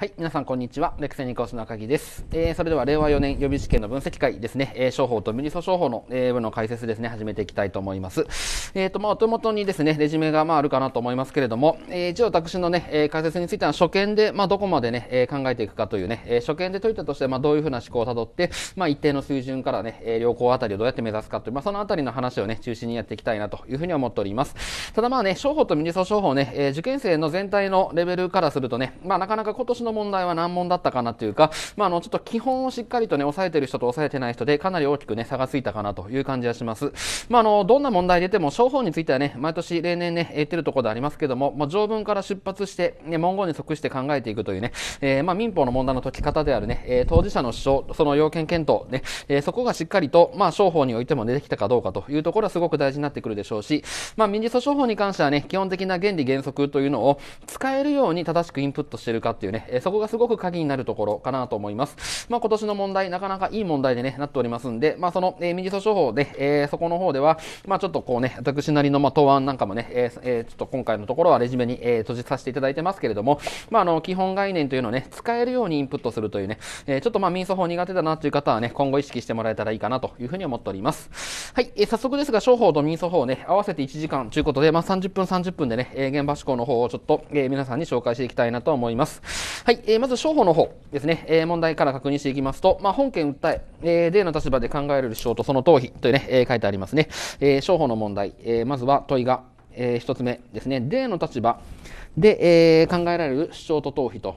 はい、皆さんこんにちは。レクセニ講師の赤木です。えー、それでは令和4年予備試験の分析会ですね、えー、商法とミニ訴訟法の、えー、部の解説ですね、始めていきたいと思います。えっ、ー、と、まあ、お手元にですね、レジュメがまああるかなと思いますけれども、えー、一応私のね、えー、解説については初見で、まあ、どこまでね、えー、考えていくかというね、えー、初見で解いたとして、まあ、どういうふうな思考をたどって、まあ、一定の水準からね、えー、良好あたりをどうやって目指すかという、まあ、そのあたりの話をね、中心にやっていきたいなというふうに思っております。ただまあね、商法とミニ訴訟法ね、えー、受験生の全体のレベルからするとね、まあ、なかなか今年のの問題は難問だったかなというか、まあ、あの、ちょっと基本をしっかりとね、押さえてる人と押さえてない人で、かなり大きくね、差がついたかなという感じがします。まあ、あの、どんな問題出ても、商法についてはね、毎年例年ね、言ってるところでありますけども、まあ、条文から出発して、ね、文言に即して考えていくというね、えー、まあ、民法の問題の解き方であるね、えー、当事者の主張、その要件検討、ね、えー、そこがしっかりと、まあ、商法においても出てきたかどうかというところはすごく大事になってくるでしょうし、まあ、民事訴訟法に関してはね、基本的な原理原則というのを使えるように正しくインプットしてるかっていうね、そこがすごく鍵になるところかなと思います。まあ、今年の問題、なかなかいい問題でね、なっておりますんで、まあ、その、え民事訴訟法で、えそこの方では、まあ、ちょっとこうね、私なりの、ま答案なんかもね、ええちょっと今回のところはレジュメに、え閉じさせていただいてますけれども、まあ、あの、基本概念というのをね、使えるようにインプットするというね、えちょっとまあ、民訴法苦手だなという方はね、今後意識してもらえたらいいかなというふうに思っております。はい、え早速ですが、商法と民訴法ね、合わせて1時間ということで、まあ、30分30分でね、え現場志向の方をちょっと、え皆さんに紹介していきたいなと思います。はい、えー、まず商法の方ですね、えー、問題から確認していきますと、まあ、本件訴え、えー、例の立場で考える主張とその逃避というね、えー、書いてありますね。えー、商法の問題、えー、まずは問いが、えー、1つ目ですね、例の立場で、えー、考えられる主張と逃避と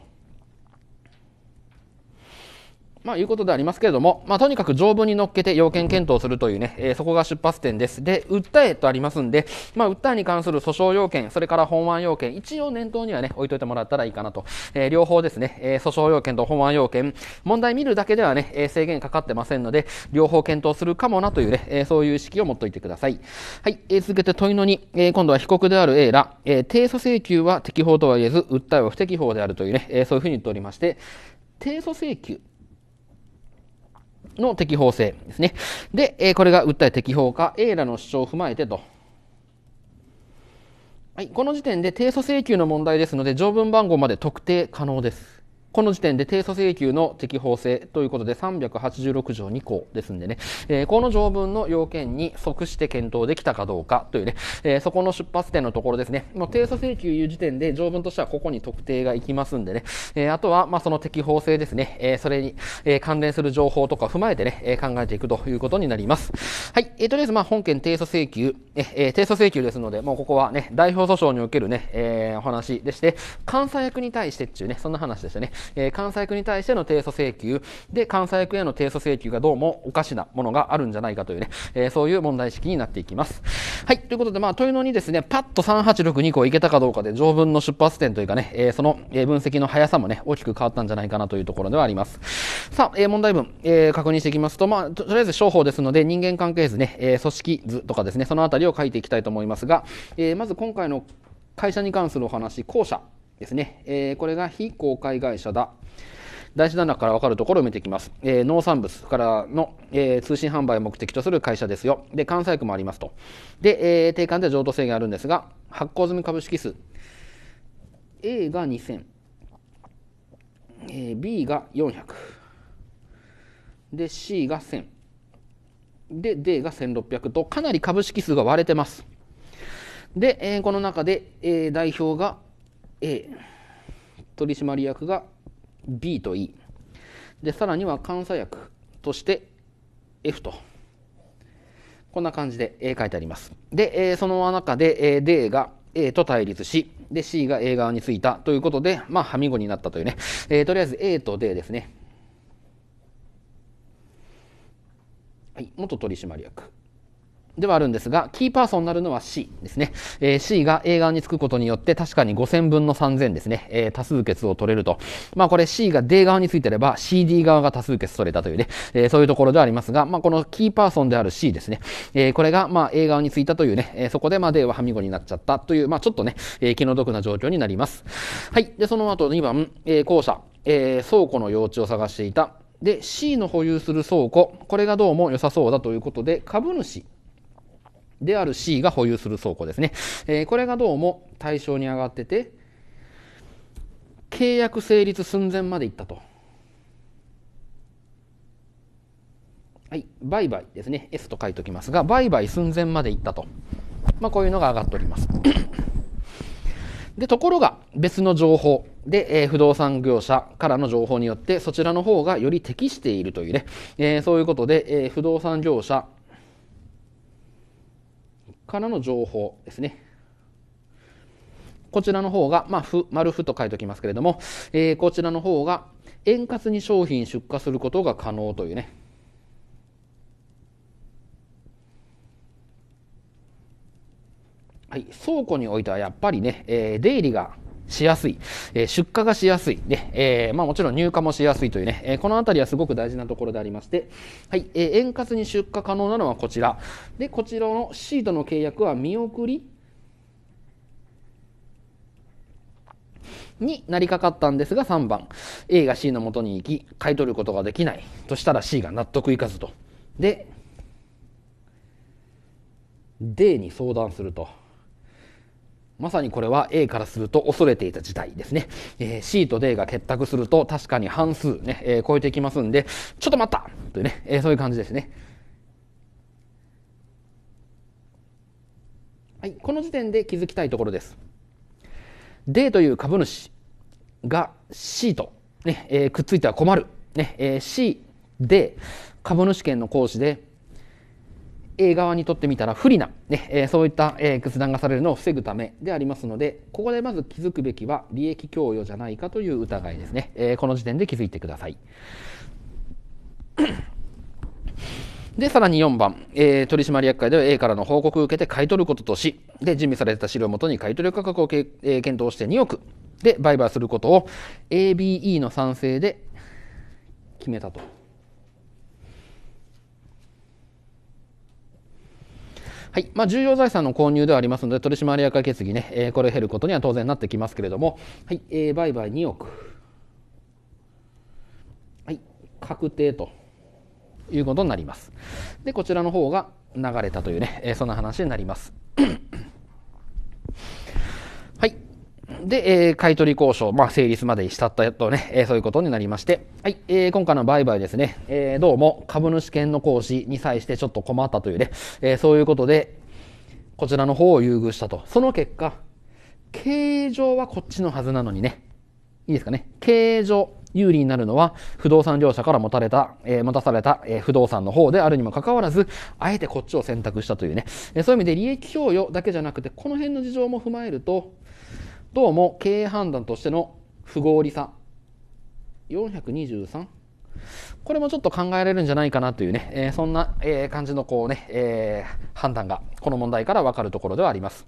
まあ、いうことでありますけれども、まあ、とにかく条文に乗っけて要件検討するというね、えー、そこが出発点です。で、訴えとありますんで、まあ、訴えに関する訴訟要件、それから本案要件、一応念頭にはね、置いといてもらったらいいかなと。えー、両方ですね、えー、訴訟要件と本案要件、問題見るだけではね、え制限かかってませんので、両方検討するかもなというね、えそういう意識を持っておいてください。はい、え続けて問いの2、え今度は被告である A ら、え提訴請求は適法とは言えず、訴えは不適法であるというね、えそういうふうに言っておりまして、提訴請求の適法性ですね。で、えー、これが訴え適法か、A らの主張を踏まえてと。はい、この時点で提訴請求の問題ですので、条文番号まで特定可能です。この時点で提訴請求の適法性ということで386条2項ですんでね、えー、この条文の要件に即して検討できたかどうかというね、えー、そこの出発点のところですね。もう提訴請求いう時点で条文としてはここに特定がいきますんでね、えー、あとは、まあ、その適法性ですね、えそれに、え関連する情報とか踏まえてね、え考えていくということになります。はい、えとりあえず、まあ、本件提訴請求、え提訴請求ですので、もうここはね、代表訴訟におけるね、えお話でして、監査役に対してっていうね、そんな話でしたね。えー、関西区に対しての提訴請求で、関西区への提訴請求がどうもおかしなものがあるんじゃないかというね、えー、そういう問題意識になっていきます。はい、ということで、まあ、というのにですね、パッと3862個いけたかどうかで、条文の出発点というかね、えー、その分析の速さもね、大きく変わったんじゃないかなというところではあります。さあ、えー、問題文、えー、確認していきますと、まあと、とりあえず商法ですので、人間関係図ね、えー、組織図とかですね、そのあたりを書いていきたいと思いますが、えー、まず今回の会社に関するお話、後者ですね、えー、これが非公開会社だ。大事な中から分かるところを見ていきます。えー、農産物からの、えー、通信販売を目的とする会社ですよ。で、関西区もありますと。で、えー、定款では譲渡制限あるんですが、発行済み株式数。A が2000、えー、B が400、で、C が1000、で、D が1600と、かなり株式数が割れてます。で、えー、この中で、えー、代表が A 取締役が B と E でさらには監査役として F とこんな感じで、書いてありますで、えその中で、え D が A と対立しで C が A 側についたということでまあはみごになったというね、えとりあえず A と D ですねはい元取締役ではあるんですが、キーパーソンになるのは C ですね。えー、C が A 側につくことによって、確かに5000分の3000ですね、えー、多数決を取れると。まあこれ C が D 側についてれば、CD 側が多数決取れたというね、えー、そういうところではありますが、まあこのキーパーソンである C ですね、えこれがまあ A 側についたというね、えそこでまあ D ははみごになっちゃったという、まあちょっとね、え気の毒な状況になります。はい。で、その後2番、え校舎、え倉庫の用地を探していた。で、C の保有する倉庫、これがどうも良さそうだということで、株主である C が保有する倉庫ですね。えー、これがどうも対象に上がってて、契約成立寸前までいったと。はい、売買ですね。S と書いておきますが、売買寸前までいったと。まあ、こういうのが上がっております。で、ところが別の情報で、えー、不動産業者からの情報によって、そちらの方がより適しているというね、えー、そういうことで、えー、不動産業者からの情報ですね。こちらの方が、まあ、ふ、丸ふと書いておきますけれども、えー、こちらの方が円滑に商品出荷することが可能というね。はい、倉庫においてはやっぱりね、えー、出入りがしやすい、え出荷がしやすい、ねえー、まあ、もちろん入荷もしやすいというね、えー、この辺りはすごく大事なところでありまして、はいえー、円滑に出荷可能なのはこちらでこちらのシートの契約は見送りになりかかったんですが3番 A が C のもとに行き買い取ることができないとしたら C が納得いかずとで D に相談すると。まさにこれは A からすると恐れていた事態ですね。えー、C と D が結託すると確かに半数ね、えー、超えてきますんで、ちょっと待ったというね、えー、そういう感じですね。はい、この時点で気づきたいところです。D という株主が C とね、ねえー、くっついては困る。ねえー、C、D、株主権の行使で A 側にとってみたら不利な、ねえそういった、え決断がされるのを防ぐためでありますので、ここでまず気づくべきは利益供与じゃないかという疑いですね。えこの時点で気づいてください。で、さらに4番、えー、取締役会では A からの報告を受けて買い取ることとし、で、準備された資料をもとに買い取り価格を、えー、検討して2億で売買することを ABE の賛成で決めたと。はい。まあ、重要財産の購入ではありますので、取締役会決議ね、えー、これを経ることには当然なってきますけれども、はい。えー、売買2億。はい。確定ということになります。で、こちらの方が流れたというね、えー、そんな話になります。で、えー、買取交渉、まあ、成立までしたったとね、えー、そういうことになりまして、はい、えー、今回の売買ですね、えー、どうも株主権の行使に際してちょっと困ったというね、えー、そういうことで、こちらの方を優遇したと。その結果、経営上はこっちのはずなのにね、いいですかね、経営上、有利になるのは不動産業者から持たれた、えー、持たされた、えー、不動産の方であるにもかかわらず、あえてこっちを選択したというね、えー、そういう意味で利益供与だけじゃなくて、この辺の事情も踏まえると、どうも経営判断としての不合理さ。423? これもちょっと考えられるんじゃないかなというね、えー、そんな、えー、感じのこうね、えー、判断がこの問題からわかるところではあります。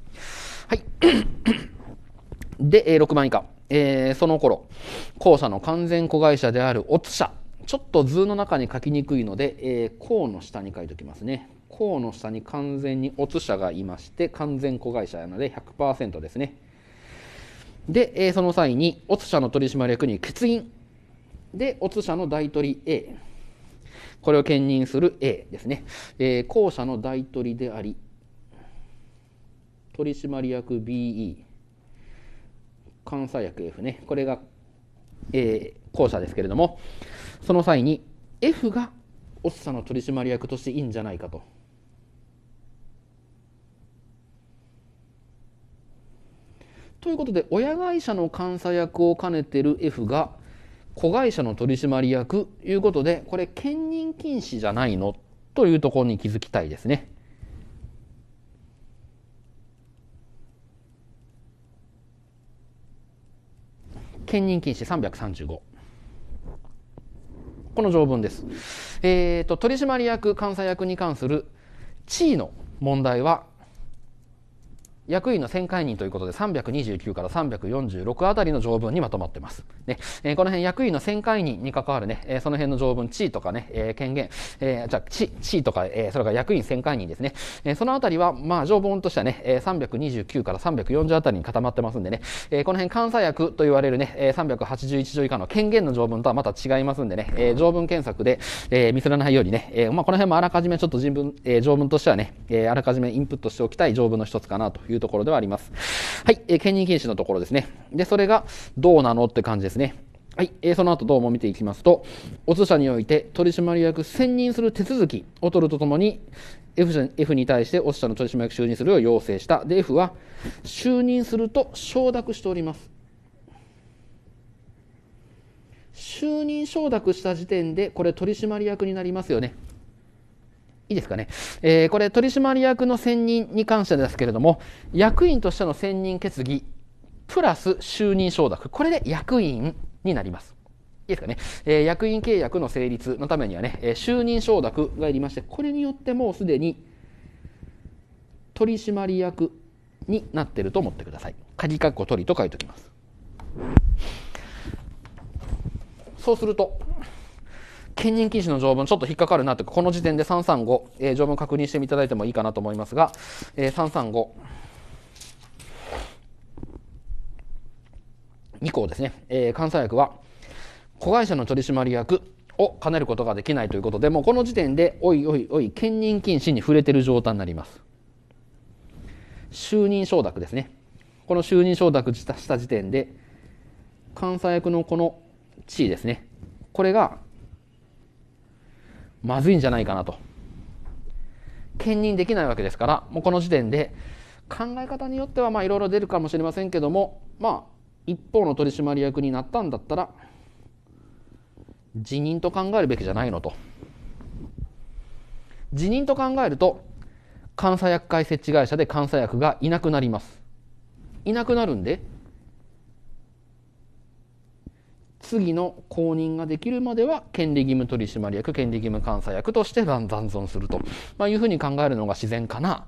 はい。で、え6番以下。えその頃、後者の完全子会社であるオツ社。ちょっと図の中に書きにくいので、えー、の下に書いておきますね。うの下に完全にオツ社がいまして、完全子会社なので100%ですね。で、えー、その際に、オツ社の取締役に欠員。で、オツ社の大取り A。これを兼任する A ですね。えー、後者の大取りであり、取締役 BE、監査役 F ね。これが、えー、後者ですけれども、その際に F がオツ社の取締役としていいんじゃないかと。ということで親会社の監査役を兼ねてる F が子会社の取締役ということでこれ兼任禁止じゃないのというところに気づきたいですね。兼任禁止335この条文です。えっ、ー、と取締役監査役に関する地位の問題は役員の選解人ということで329から346あたりの条文にまとまってます。ねえー、この辺役員の選解人に関わるね、えー、その辺の条文、地位とかね、えー、権限、えー、じゃあ地地位とか、えー、それから役員選解人ですね。えー、そのあたりは、まあ条文としてはね、えー、329から340あたりに固まってますんでね、えー、この辺監査役と言われるね、えー、381条以下の権限の条文とはまた違いますんでね、えー、条文検索で、えー、らないようにね、えー、まあこの辺もあらかじめちょっと人文、えー、条文としてはね、えー、あらかじめインプットしておきたい条文の一つかなといういうところではあります。はい、えー、兼任禁止のところですね。で、それがどうなのって感じですね。はい、えー、その後どうも見ていきますと、お通社において取締役選任する手続きを取るとともに、F, 社 F に対してお通社の取締役就任するよう要請した。で、F は就任すると承諾しております。就任承諾した時点で、これ取締役になりますよね。いいですかね、えー、これ取締役の選任に関してですけれども役員としての選任決議プラス就任承諾これで役員になります。いいですかね、えー、役員契約の成立のためにはね、えー、就任承諾がいりましてこれによってもうすでに取締役になってると思ってください。鍵括弧取りと書いておきます。そうすると兼任禁止の条文、ちょっと引っかかるなというか、この時点で335、えー、条文確認していただいてもいいかなと思いますが、えー、335。以降ですね、えー、監査役は子会社の取締役を兼ねることができないということでもうこの時点でおいおいおい兼任禁止に触れている状態になります就任承諾ですねこの就任承諾した時点で監査役のこの地位ですねこれがまずいんじゃないかなと兼任できないわけですからもうこの時点で考え方によってはいろいろ出るかもしれませんけどもまあ一方の取締役になったんだったら辞任と考えるべきじゃないのと辞任と考えると監査役会設置会社で監査役がいなくなりますいなくなるんで次の公認ができるまでは権利義務取締役権利義務監査役として残存すると、まあ、いうふうに考えるのが自然かな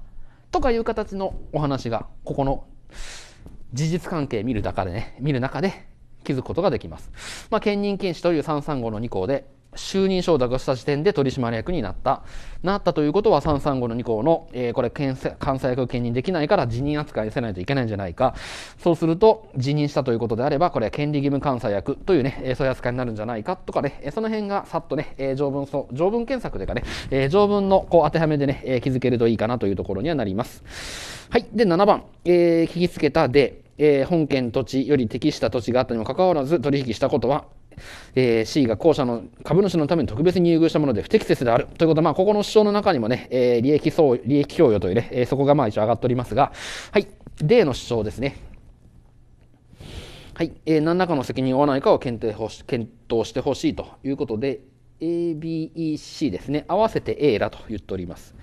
とかいう形のお話がここの事実関係見る中でね見る中で気づくことができます。まあ、兼任禁止という335の2項で就任承諾した時点で取締役になった。なったということは335の2項の、えー、これ監査役を兼任できないから辞任扱いせないといけないんじゃないか。そうすると辞任したということであれば、これは権利義務監査役というね、えー、そういう扱いになるんじゃないかとかね、えー、その辺がさっとね、えー、条文そ、条文検索でかね、えー、条文のこう当てはめでね、えー、気づけるといいかなというところにはなります。はい。で、7番、えー、聞きつけたで、えー、本県土地より適した土地があったにもかかわらず取引したことはえー、C が後者の株主のために特別に優遇したもので不適切であるということまあ、ここの主張の中にもね、えー、利益相、利益供与というね、えー、そこがまあ一応上がっておりますが、はい、D の主張ですね。はい、えー、何らかの責任を負わないかを検定ほし検討してほしいということで、ABEC ですね、合わせて A だと言っております。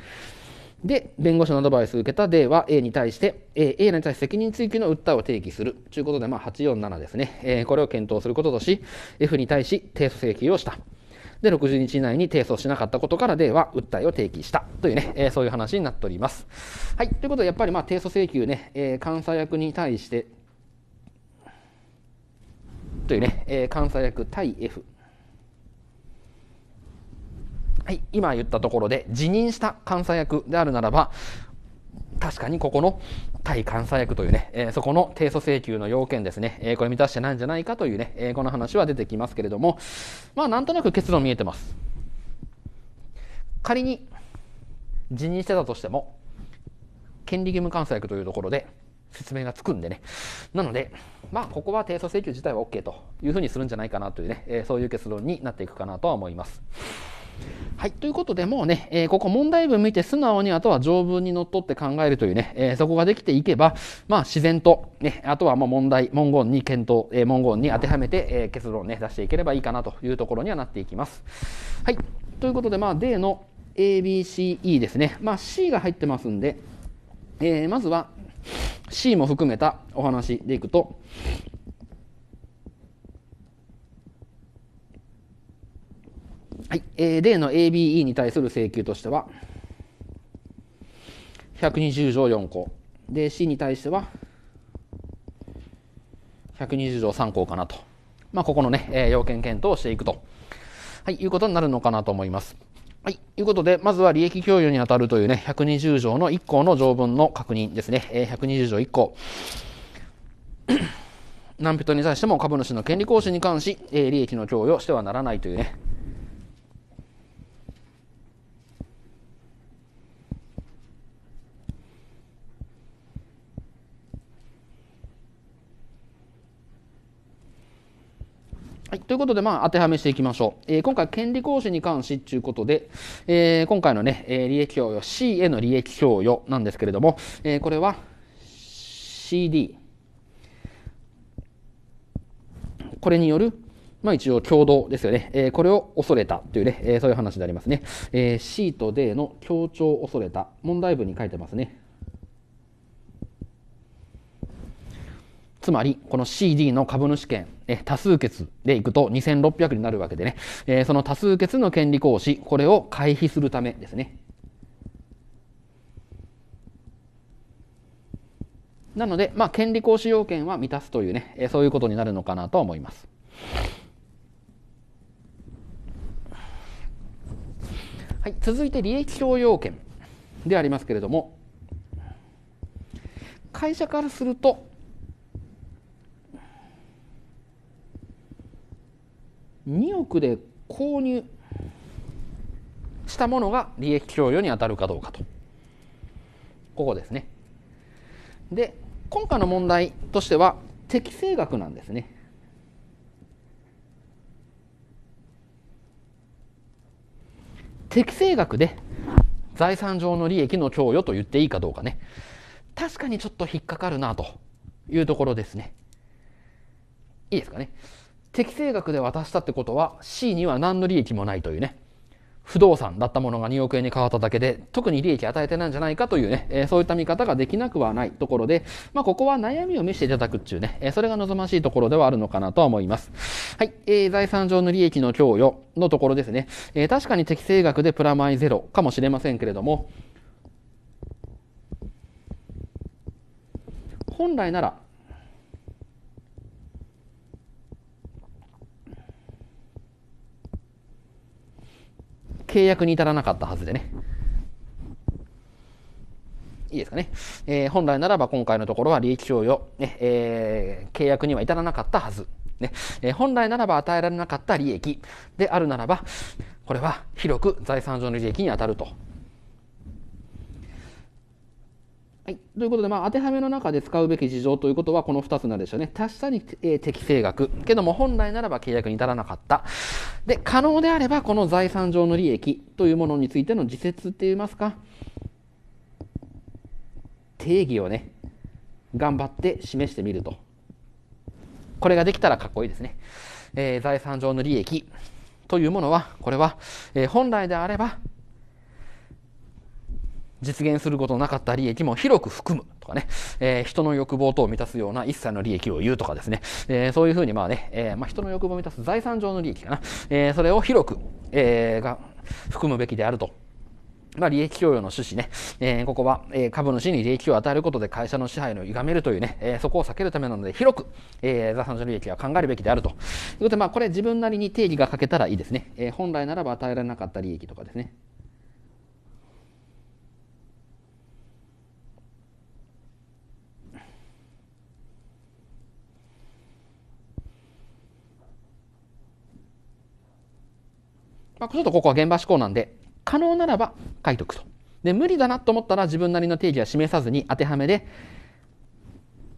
で、弁護士のアドバイスを受けた D は A に対して、A に対して責任追及の訴えを提起する。ということで、まあ、847ですね、えー、これを検討することとし、F に対し提訴請求をした。で、60日以内に提訴しなかったことから D は訴えを提起したというね、えー、そういう話になっております。はい、ということで、やっぱりまあ提訴請求ね、えー、監査役に対して、というね、えー、監査役対 F はい、今言ったところで辞任した監査役であるならば、確かにここの対監査役というね、えー、そこの提訴請求の要件ですね、えー、これ満たしてないんじゃないかというね、えー、この話は出てきますけれども、まあなんとなく結論見えてます。仮に辞任してたとしても、権利義務監査役というところで説明がつくんでね。なので、まあここは提訴請求自体は OK というふうにするんじゃないかなというね、えそういう結論になっていくかなとは思います。はい、ということでもうね、えー、ここ問題文見て素直にあとは条文にのっとって考えるというね、えー、そこができていけば、まあ、自然と、ね、あとはまあ問題文言に検討、えー、文言に当てはめて、え結論を、ね、出していければいいかなというところにはなっていきます。はい、ということで、まあ、D の ABCE ですね、まあ、C が入ってますんで、えまずは C も含めたお話でいくと、はい、えー、例の ABE に対する請求としては、120条4項。で、C に対しては、120条3項かなと。まあ、ここのね、えー、要件検討をしていくと。はい、いうことになるのかなと思います。はい。ということで、まずは利益共有にあたるというね、120条の1項の条文の確認ですね。えー、120条1項。何 人に対しても株主の権利行使に関し、えー、利益の供与してはならないというね、いうことで、まあ、当てはめしていきましょう。えー、今回、権利行使に関しっていうことで、えー、今回のね、えー、利益供与、C への利益供与なんですけれども、えー、これは CD。これによるまあ一応共同ですよね。えー、これを恐れたというね、えー、そういう話でありますね。えー、C と D の協調を恐れた。問題文に書いてますね。つまり、この CD の株主権、え多数決でいくと2600になるわけでね、えー、その多数決の権利行使、これを回避するためですね。なので、まあ、権利行使要件は満たすというね、えー、そういうことになるのかなと思います。はい、続いて利益証要件でありますけれども、会社からすると、2億で購入したものが利益供与に当たるかどうかとここですねで今回の問題としては適正額なんですね適正額で財産上の利益の供与と言っていいかどうかね確かにちょっと引っかかるなというところですねいいですかね適正額で渡したってことは C には何の利益もないというね不動産だったものが2億円に変わっただけで、特に利益与えてないんじゃないかというね、えー、そういった見方ができなくはないところで、まあ、ここは悩みを見せていただくっていうね、えー、それが望ましいところではあるのかなとは思います。はい、えー、財産上の利益の供与のところですね、えー、確かに適正額でプラマイゼロかもしれませんけれども、本来なら契約に至らなかったはずでね。いいですかね。えー、本来ならば今回のところは利益賞与、ねえー、契約には至らなかったはず。ねえー、本来ならば与えられなかった利益であるならば、これは広く財産上の利益に当たるとはい、ということで、まあ、当てはめの中で使うべき事情ということはこの2つなんでしょうね。確かに、えー、適正額。けども本来ならば契約に至らなかった。で、可能であればこの財産上の利益というものについての自説って言いますか、定義をね、頑張って示してみると。これができたらかっこいいですね。えー、財産上の利益というものは、これは、えー、本来であれば実現することなかった利益も広く含むとかね、えー、人の欲望等を満たすような一切の利益を言うとかですね、えー、そういうふうにまあね、えーまあ、人の欲望を満たす財産上の利益かな、えー、それを広く、えー、が含むべきであるとまあ、利益供与の趣旨ね、えー、ここは、えー、株主に利益を与えることで会社の支配を歪めるというね、えー、そこを避けるためなので広く、えー、財産上利益は考えるべきであると。ということで、まあ、これ自分なりに定義がかけたらいいですね。えー、本来ならば与えられなかった利益とかですね。まあ、ちょっとここは現場思考なんで、可能ならば書いとくと。で、無理だなと思ったら自分なりの定義は示さずに当てはめで、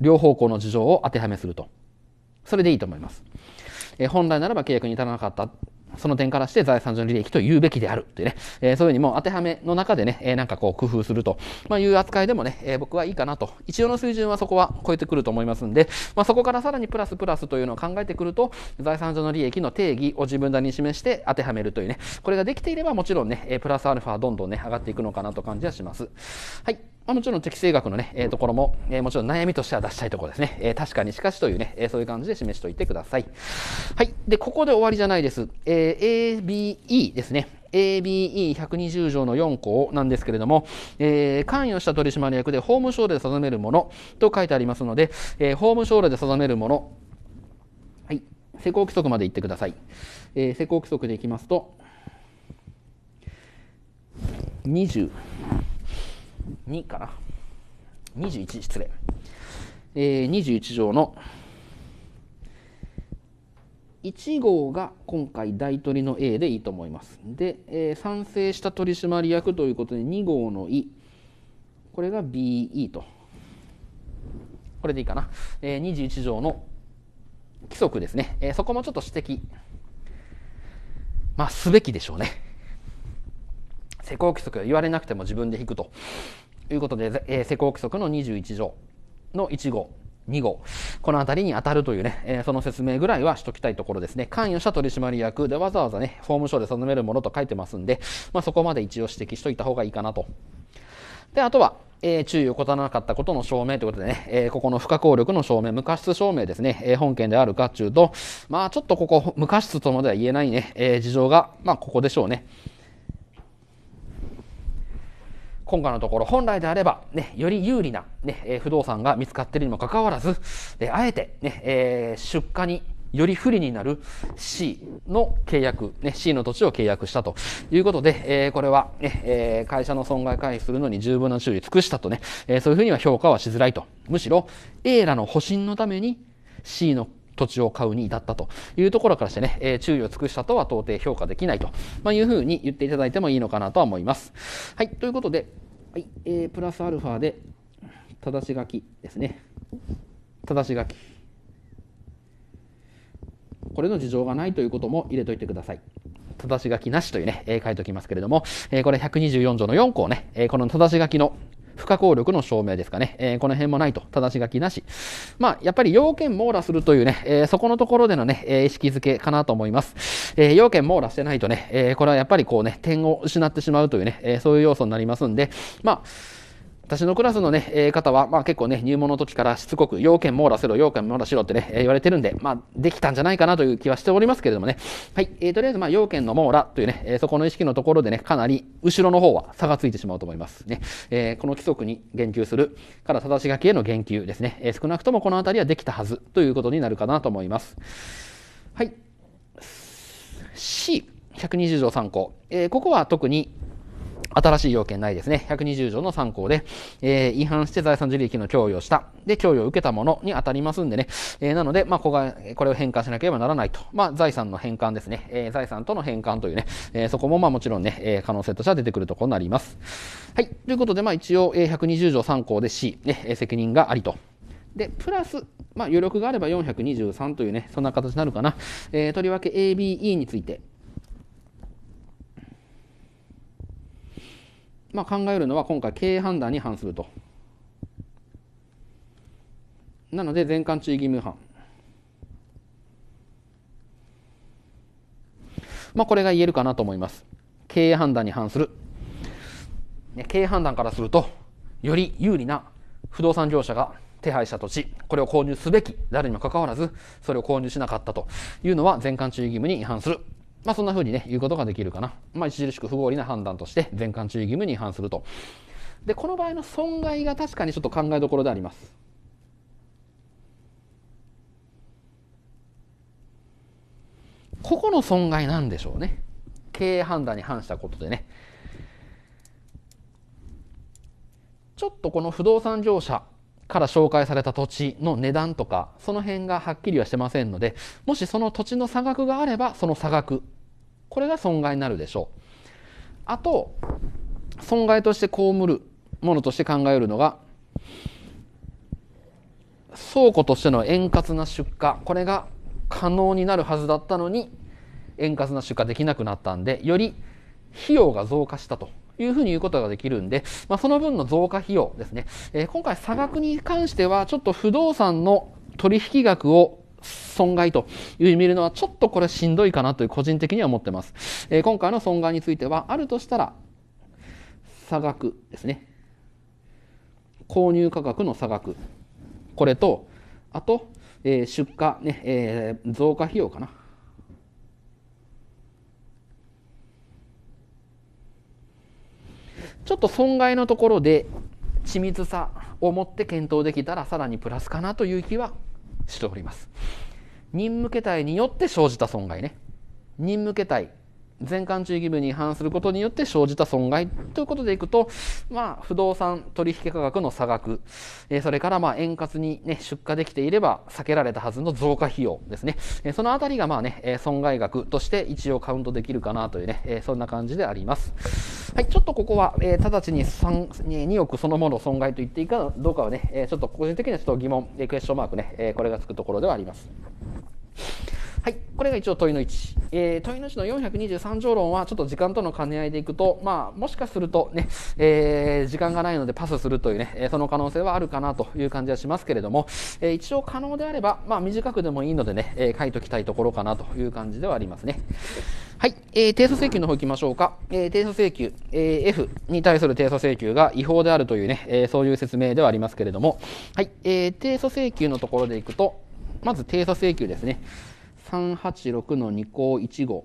両方向の事情を当てはめすると。それでいいと思います。え本来ならば契約に至らなかったその点からして財産上の利益と言うべきであるというね、えー、そういうふうにもう当てはめの中でね、えー、なんかこう工夫すると、まあ、いう扱いでもね、えー、僕はいいかなと。一応の水準はそこは超えてくると思いますんで、まあ、そこからさらにプラスプラスというのを考えてくると、財産上の利益の定義を自分なりに示して当てはめるというね、これができていればもちろんね、プラスアルファどんどんね、上がっていくのかなと感じはします。はい。まあ、もちろん適正額のね、えー、ところも、えー、もちろん悩みとしては出したいところですね。えー、確かにしかしというね、えー、そういう感じで示しておいてください。はい。で、ここで終わりじゃないです。え ABE ですね。ABE120 条の4項なんですけれども、えー、関与した取締役で法務省令で定めるものと書いてありますので、え法務省令で定めるもの、はい、施行規則まで行ってください。え施行規則でいきますと、20。2かな。21、失礼。えー、21条の1号が今回大取りの A でいいと思います。で、えー、賛成した取締役ということで2号の E、これが BE と。これでいいかな。えー、21条の規則ですね、えー、そこもちょっと指摘、まあ、すべきでしょうね。施工規則言われなくても自分で引くということで、えー、施行規則の21条の1号2号この辺りに当たるというね、えー、その説明ぐらいはしときたいところですね関与した取締役でわざわざね法務省で定めるものと書いてますんで、まあ、そこまで一応指摘しといた方がいいかなとであとはえー、注意を怠らなかったことの証明ということでね、えー、ここの不可抗力の証明、無過失証明ですね、えー、本件であるかというと、まあちょっとここ、無過失とまでは言えないね、え事情が、まあここでしょうね。今回のところ本来であれば、ね、より有利な、ねえ不動産が見つかっているにもかかわらず、えあえてね、えー、出荷により不利になる C の契約、ね、C の土地を契約したということで、えー、これはね、えー、会社の損害回避するのに十分な注意を尽くしたとね、えー、そういうふうには評価はしづらいと。むしろ A らの保身のために C の土地を買うに至ったというところからしてね、えー、注意を尽くしたとは到底評価できないと、まあ、いうふうに言っていただいてもいいのかなとは思います。はい、ということで、はいえー、プラスアルファで正し書きですね。正し書き。これの事情がないということも入れといてください。正し書きなしというね、えー、書いておきますけれども、えー、これ124条の4項ね、えー、この正し書きの不可抗力の証明ですかね。えー、この辺もないと、正し書きなし。まあ、やっぱり要件網羅するというね、えー、そこのところでのね、えー、意識づけかなと思います。え要件網羅してないとね、えこれはやっぱりこうね、点を失ってしまうというね、えそういう要素になりますんで、まあ、私のクラスのね、えー、方は、まあ結構ね、入門の時からしつこく、要件網羅せろ、要件網羅しろってね、えー、言われてるんで、まあできたんじゃないかなという気はしておりますけれどもね。はい、えー、とりあえず、まあ要件の網羅というね、えー、そこの意識のところでね、かなり後ろの方は差がついてしまうと思いますね。えー、この規則に言及するから正し書きへの言及ですね。えー、少なくともこのあたりはできたはずということになるかなと思います。はい。C、120条3項。えー、ここは特に新しい要件ないですね。120条の参考で、えー、違反して財産受利益の供与をした。で、供与を受けたものに当たりますんでね。えー、なので、まあ、ここが、これを返還しなければならないと。まあ、財産の返還ですね。えー、財産との返還というね、えそこもまあもちろんね、え可能性としては出てくるところになります。はい。ということで、まあ、一応、え120条参考で C、ね、責任がありと。で、プラス、まあ、余力があれば423というね、そんな形になるかな。えとりわけ ABE について。まあ、考えるのは今回経営判断に反すると。なので全館注意義務違反。まあ、これが言えるかなと思います。経営判断に反する。経営判断からすると、より有利な不動産業者が手配した土地、これを購入すべき、誰にもかかわらず、それを購入しなかったというのは、全館注意義務に違反するまあ、そんな風にね、言うことができるかな。まあ、著しく不合理な判断として、全館注意義務に違反すると。で、この場合の損害が確かにちょっと考えどころであります。ここの損害なんでしょうね。経営判断に反したことでね。ちょっとこの不動産業者から紹介された土地の値段とか、その辺がはっきりはしてませんので、もしその土地の差額があれば、その差額これが損害になるでしょうあと損害として被るものとして考えるのが倉庫としての円滑な出荷これが可能になるはずだったのに円滑な出荷できなくなったんでより費用が増加したというふうに言うことができるんで、まあ、その分の増加費用ですね、えー、今回差額に関してはちょっと不動産の取引額を損害という見るのはちょっとこれしんどいかなという個人的には思ってます。えー、今回の損害については、あるとしたら、差額ですね。購入価格の差額。これと、あと、えー、出荷、ね、えー、増加費用かな。ちょっと損害のところで緻密さを持って検討できたらさらにプラスかなという気はしております。任務形態によって生じた損害ね任務形態全館注意義務に違反することによって生じた損害ということでいくと、まあ、不動産取引価格の差額、えー、それからまあ円滑に、ね、出荷できていれば避けられたはずの増加費用ですね、えー、そのあたりがまあ、ねえー、損害額として一応カウントできるかなというね、えー、そんな感じであります。はい、ちょっとここは、えー、直ちに2億そのもの損害と言っていいかどうかはね、えー、ちょっと個人的にはちょっと疑問、えー、クエスチョンマークね、えー、これがつくところではあります。はい、これが一応問いの1、えー、問いの1の423条論はちょっと時間との兼ね合いでいくと、まあ、もしかするとね、えー、時間がないのでパスするというね、その可能性はあるかなという感じはしますけれども、えー、一応可能であれば、まあ、短くでもいいのでね、え書いときたいところかなという感じではありますね。はい、えー、提訴請求の方行きましょうか。えー、提訴請求、えー、F に対する提訴請求が違法であるというね、えー、そういう説明ではありますけれども、はい、えー、提訴請求のところでいくと、まず提訴請求ですね。386の2項1号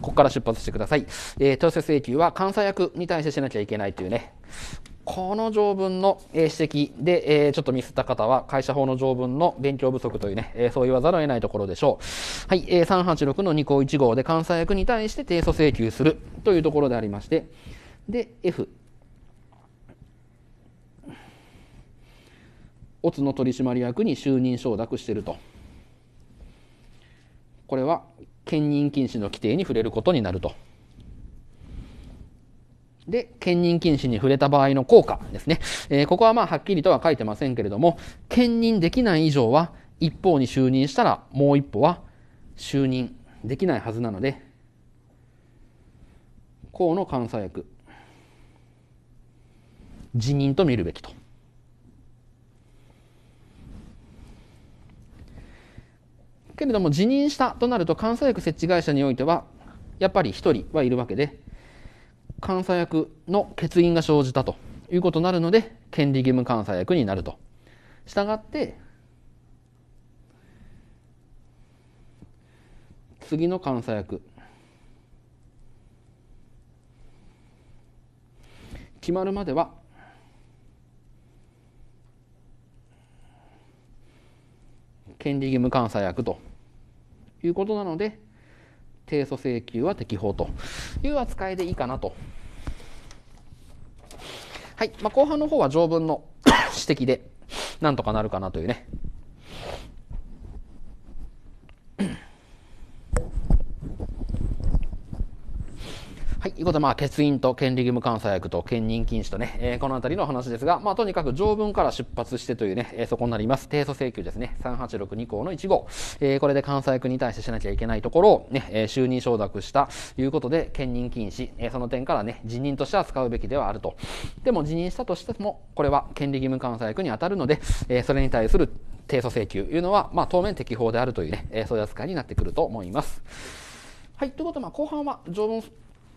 ここから出発してください、えー、調整請求は監査役に対してしなきゃいけないというねこの条文の指摘で、えちょっとミスった方は、会社法の条文の勉強不足というね、えそう言わざるを得ないところでしょう。はい、え386の2項1号で監査役に対して提訴請求するというところでありまして、で、F、オツの取締役に就任承諾していると。これは兼任禁止の規定に触れることになると。で、兼任禁止に触れた場合の効果ですね。えー、ここはまあはっきりとは書いてませんけれども、兼任できない以上は一方に就任したらもう一歩は就任できないはずなので、公の監査役、辞任と見るべきと。けれども辞任したとなると監査役設置会社においてはやっぱり1人はいるわけで監査役の欠員が生じたということになるので権利義務監査役になると。したがって次の監査役決まるまでは権利義務監査役ということなので、提訴請求は適法という扱いでいいかなと。はい。まあ、後半の方は条文の 指摘で、なんとかなるかなというね、はい、ということで、まあ、欠員と権利義務監査役と兼任禁止とね、えー、このあたりの話ですが、まあ、とにかく条文から出発してというね、えー、そこになります。提訴請求ですね、3862項の1号、えー、これで監査役に対してしなきゃいけないところをね、ええ就任承諾したということで、兼任禁止、えその点からね、辞任としては使うべきではあると。でも、辞任したとしても、これは権利義務監査役に当たるので、えそれに対する提訴請求というのは、まあ、当面適法であるというね、えそういう扱いになってくると思います。はい、ということで、まあ、後半は条文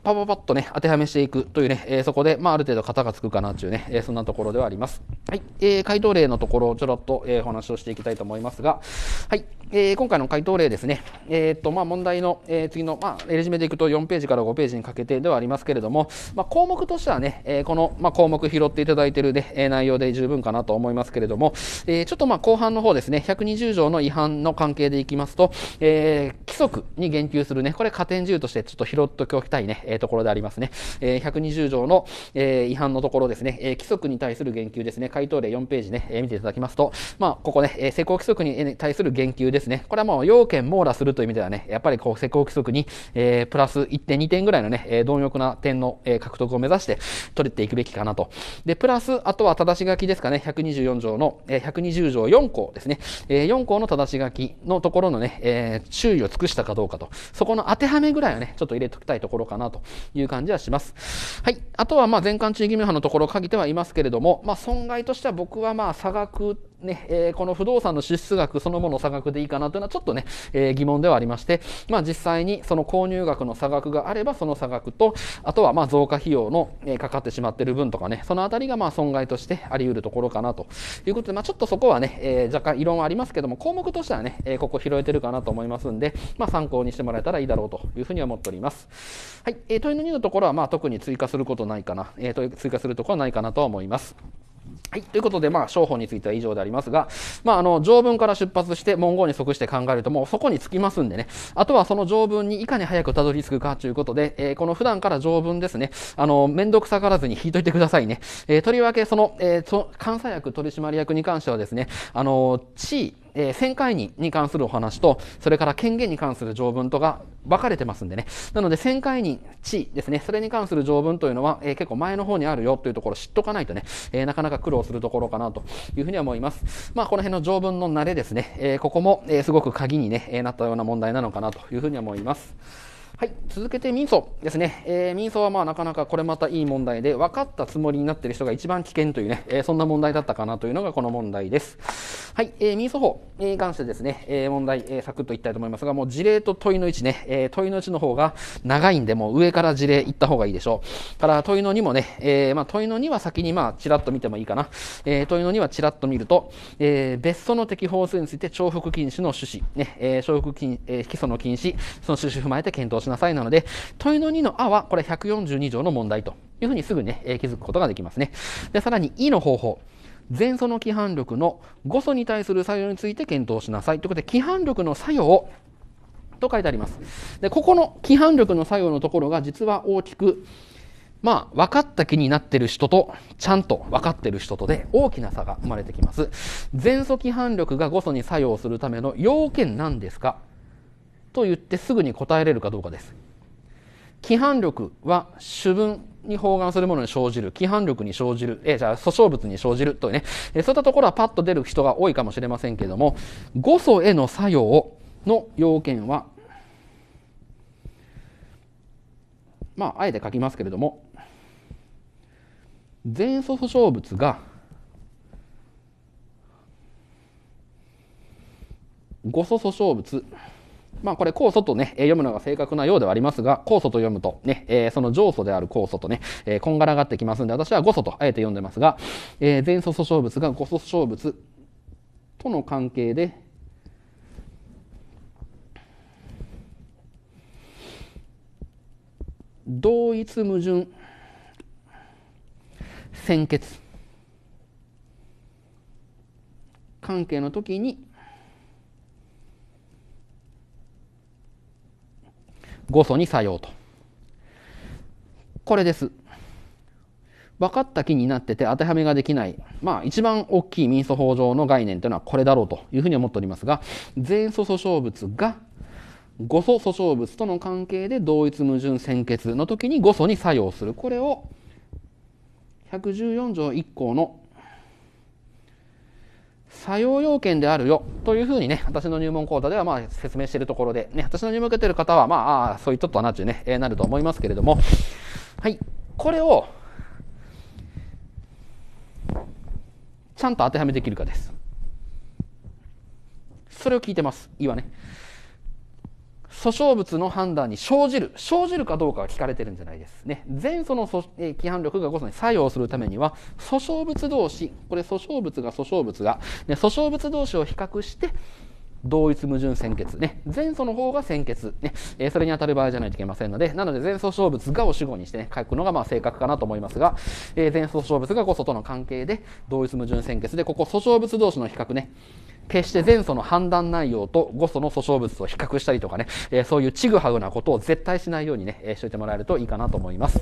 パパパッとね、当てはめしていくというね、えー、そこで、まあ、ある程度型がつくかなというね、えー、そんなところではあります。はい。えー、回答例のところをちょろっと、えー、お話をしていきたいと思いますが、はい。えー、今回の回答例ですね、えっ、ー、と、まあ、問題の、えー、次の、まあ、レジュメでいくと4ページから5ページにかけてではありますけれども、まあ、項目としてはね、えー、この、まあ、項目拾っていただいているね、え内容で十分かなと思いますけれども、えー、ちょっとまあ、後半の方ですね、120条の違反の関係でいきますと、えー、規則に言及するね、これ加点自由としてちょっと拾っておきたいね、えところでありますね。え120条の、え違反のところですね、え規則に対する言及ですね、回答例4ページね、え見ていただきますと、まあ、ここね、え施行規則に対する言及ですね、これはもう要件網羅するという意味ではね、やっぱりこう施行規則に、えプラス1.2点ぐらいのね、え貪欲な点の、え獲得を目指して取れていくべきかなと。で、プラス、あとは正し書きですかね、124条の、え120条4項ですね、え4項の正し書きのところのね、え注意を尽くしたかどうかと、そこの当てはめぐらいはね、ちょっと入れておきたいところかなと。という感じはします。はい。あとは、まあ、全館地域無派のところを限ってはいますけれども、まあ、損害としては僕はまあ、差額ね、えー、この不動産の支出額そのもの差額でいいかなというのはちょっとね、えー、疑問ではありまして、まあ実際にその購入額の差額があればその差額と、あとはまあ増加費用の、えー、かかってしまっている分とかね、そのあたりがまあ損害としてあり得るところかなということで、まあちょっとそこはね、えー、若干異論はありますけども、項目としてはね、えー、ここ拾えてるかなと思いますんで、まあ参考にしてもらえたらいいだろうというふうに思っております。はい、えー、問いの2のところはまあ特に追加することないかな、えー、追加するところはないかなと思います。はい。ということで、まあ、商法については以上でありますが、まあ、あの、条文から出発して文言に即して考えるともうそこにつきますんでね、あとはその条文にいかに早くたどり着くかということで、えー、この普段から条文ですね、あの、めんどくさがらずに引いといてくださいね。えー、とりわけ、その、えー、関西役取締役に関してはですね、あの、地位、えー、旋回にに関するお話と、それから権限に関する条文とが分かれてますんでね。なので、旋回に地ですね、それに関する条文というのは、えー、結構前の方にあるよというところを知っとかないとね、えー、なかなか苦労するところかなというふうには思います。まあ、この辺の条文の慣れですね、えここも、えすごく鍵に、ね、なったような問題なのかなというふうには思います。はい、続けて民訴ですね、えー、民訴はまあなかなかこれまたいい問題で分かったつもりになっている人が一番危険というね、えー、そんな問題だったかなというのがこの問題です。はい、えー、民訴法に関してですね、えー、問題、えー、サクッといきたいと思いますが、もう事例と問いの位置ね、えー、問いの位置の方が長いんで、もう上から事例いった方がいいでしょう。から問いの2もね、えー、まあ問いの2は先にまあちらっと見てもいいかな。えー、問いの2はちらっと見ると、えー、別荘の適法数について重複禁止の趣旨、ね、えー、重複禁、えー、基礎の禁止、その趣旨踏まえて検討ししなさいなので、問いの2のあは、これ142条の問題というふうにすぐね、えー、気づくことができますね。で、さらにいの方法。前素の規範力の誤素に対する作用について検討しなさい。ということで、規範力の作用と書いてあります。で、ここの規範力の作用のところが実は大きく、まあ、分かった気になってる人と、ちゃんと分かってる人とで大きな差が生まれてきます。前素規範力が誤素に作用するための要件なんですかと言ってすぐに答えれるかどうかです。規範力は主文に包含するものに生じる、規範力に生じる、え、じゃあ、訴訟物に生じるというね、えそういったところはパッと出る人が多いかもしれませんけれども、誤素への作用の要件は、まあ、あえて書きますけれども、前訴訴訟物が、誤素訴訟物、まあこれ酵素とね、読むのが正確なようではありますが、酵素と読むとね、えー、その上素である酵素とね、えー、こんがらがってきますんで、私は誤素とあえて読んでますが、えー、前素素小物が誤素素小物との関係で、同一矛盾先決関係の時に5素に作用と。これです。分かった木になってて当てはめができない、まあ一番大きい民訴法上の概念というのはこれだろうというふうに思っておりますが、全素訴訟物が五素訴訟物との関係で同一矛盾先決の時に五素に作用する。これを114条1項の作用要件であるよというふうにね、私の入門講座ではまあ説明しているところで、ね、私の入門受けてる方は、まあ、あそういうちょっとなっうね、えー、なると思いますけれども、はい、これを、ちゃんと当てはめできるかです。それを聞いてます、いいわね。訴訟物の判断に生じる生じるかどうかは聞かれてるんじゃないですね前訴の規範力が誤訴に作用するためには訴訟物同士これ訴訟物が訴訟物が、ね、訴訟物同士を比較して同一矛盾先決ね前訴の方が先決ね、えー、それに当たる場合じゃないといけませんのでなので前訴訟物がを主語にしてね書くのがまあ正確かなと思いますが、えー、前訴訟物が誤訴との関係で同一矛盾先決でここ訴訟物同士の比較ね決して前訴の判断内容と後訴の訴訟物を比較したりとかね、えー、そういうちぐはぐなことを絶対しないようにね、えー、しといてもらえるといいかなと思います。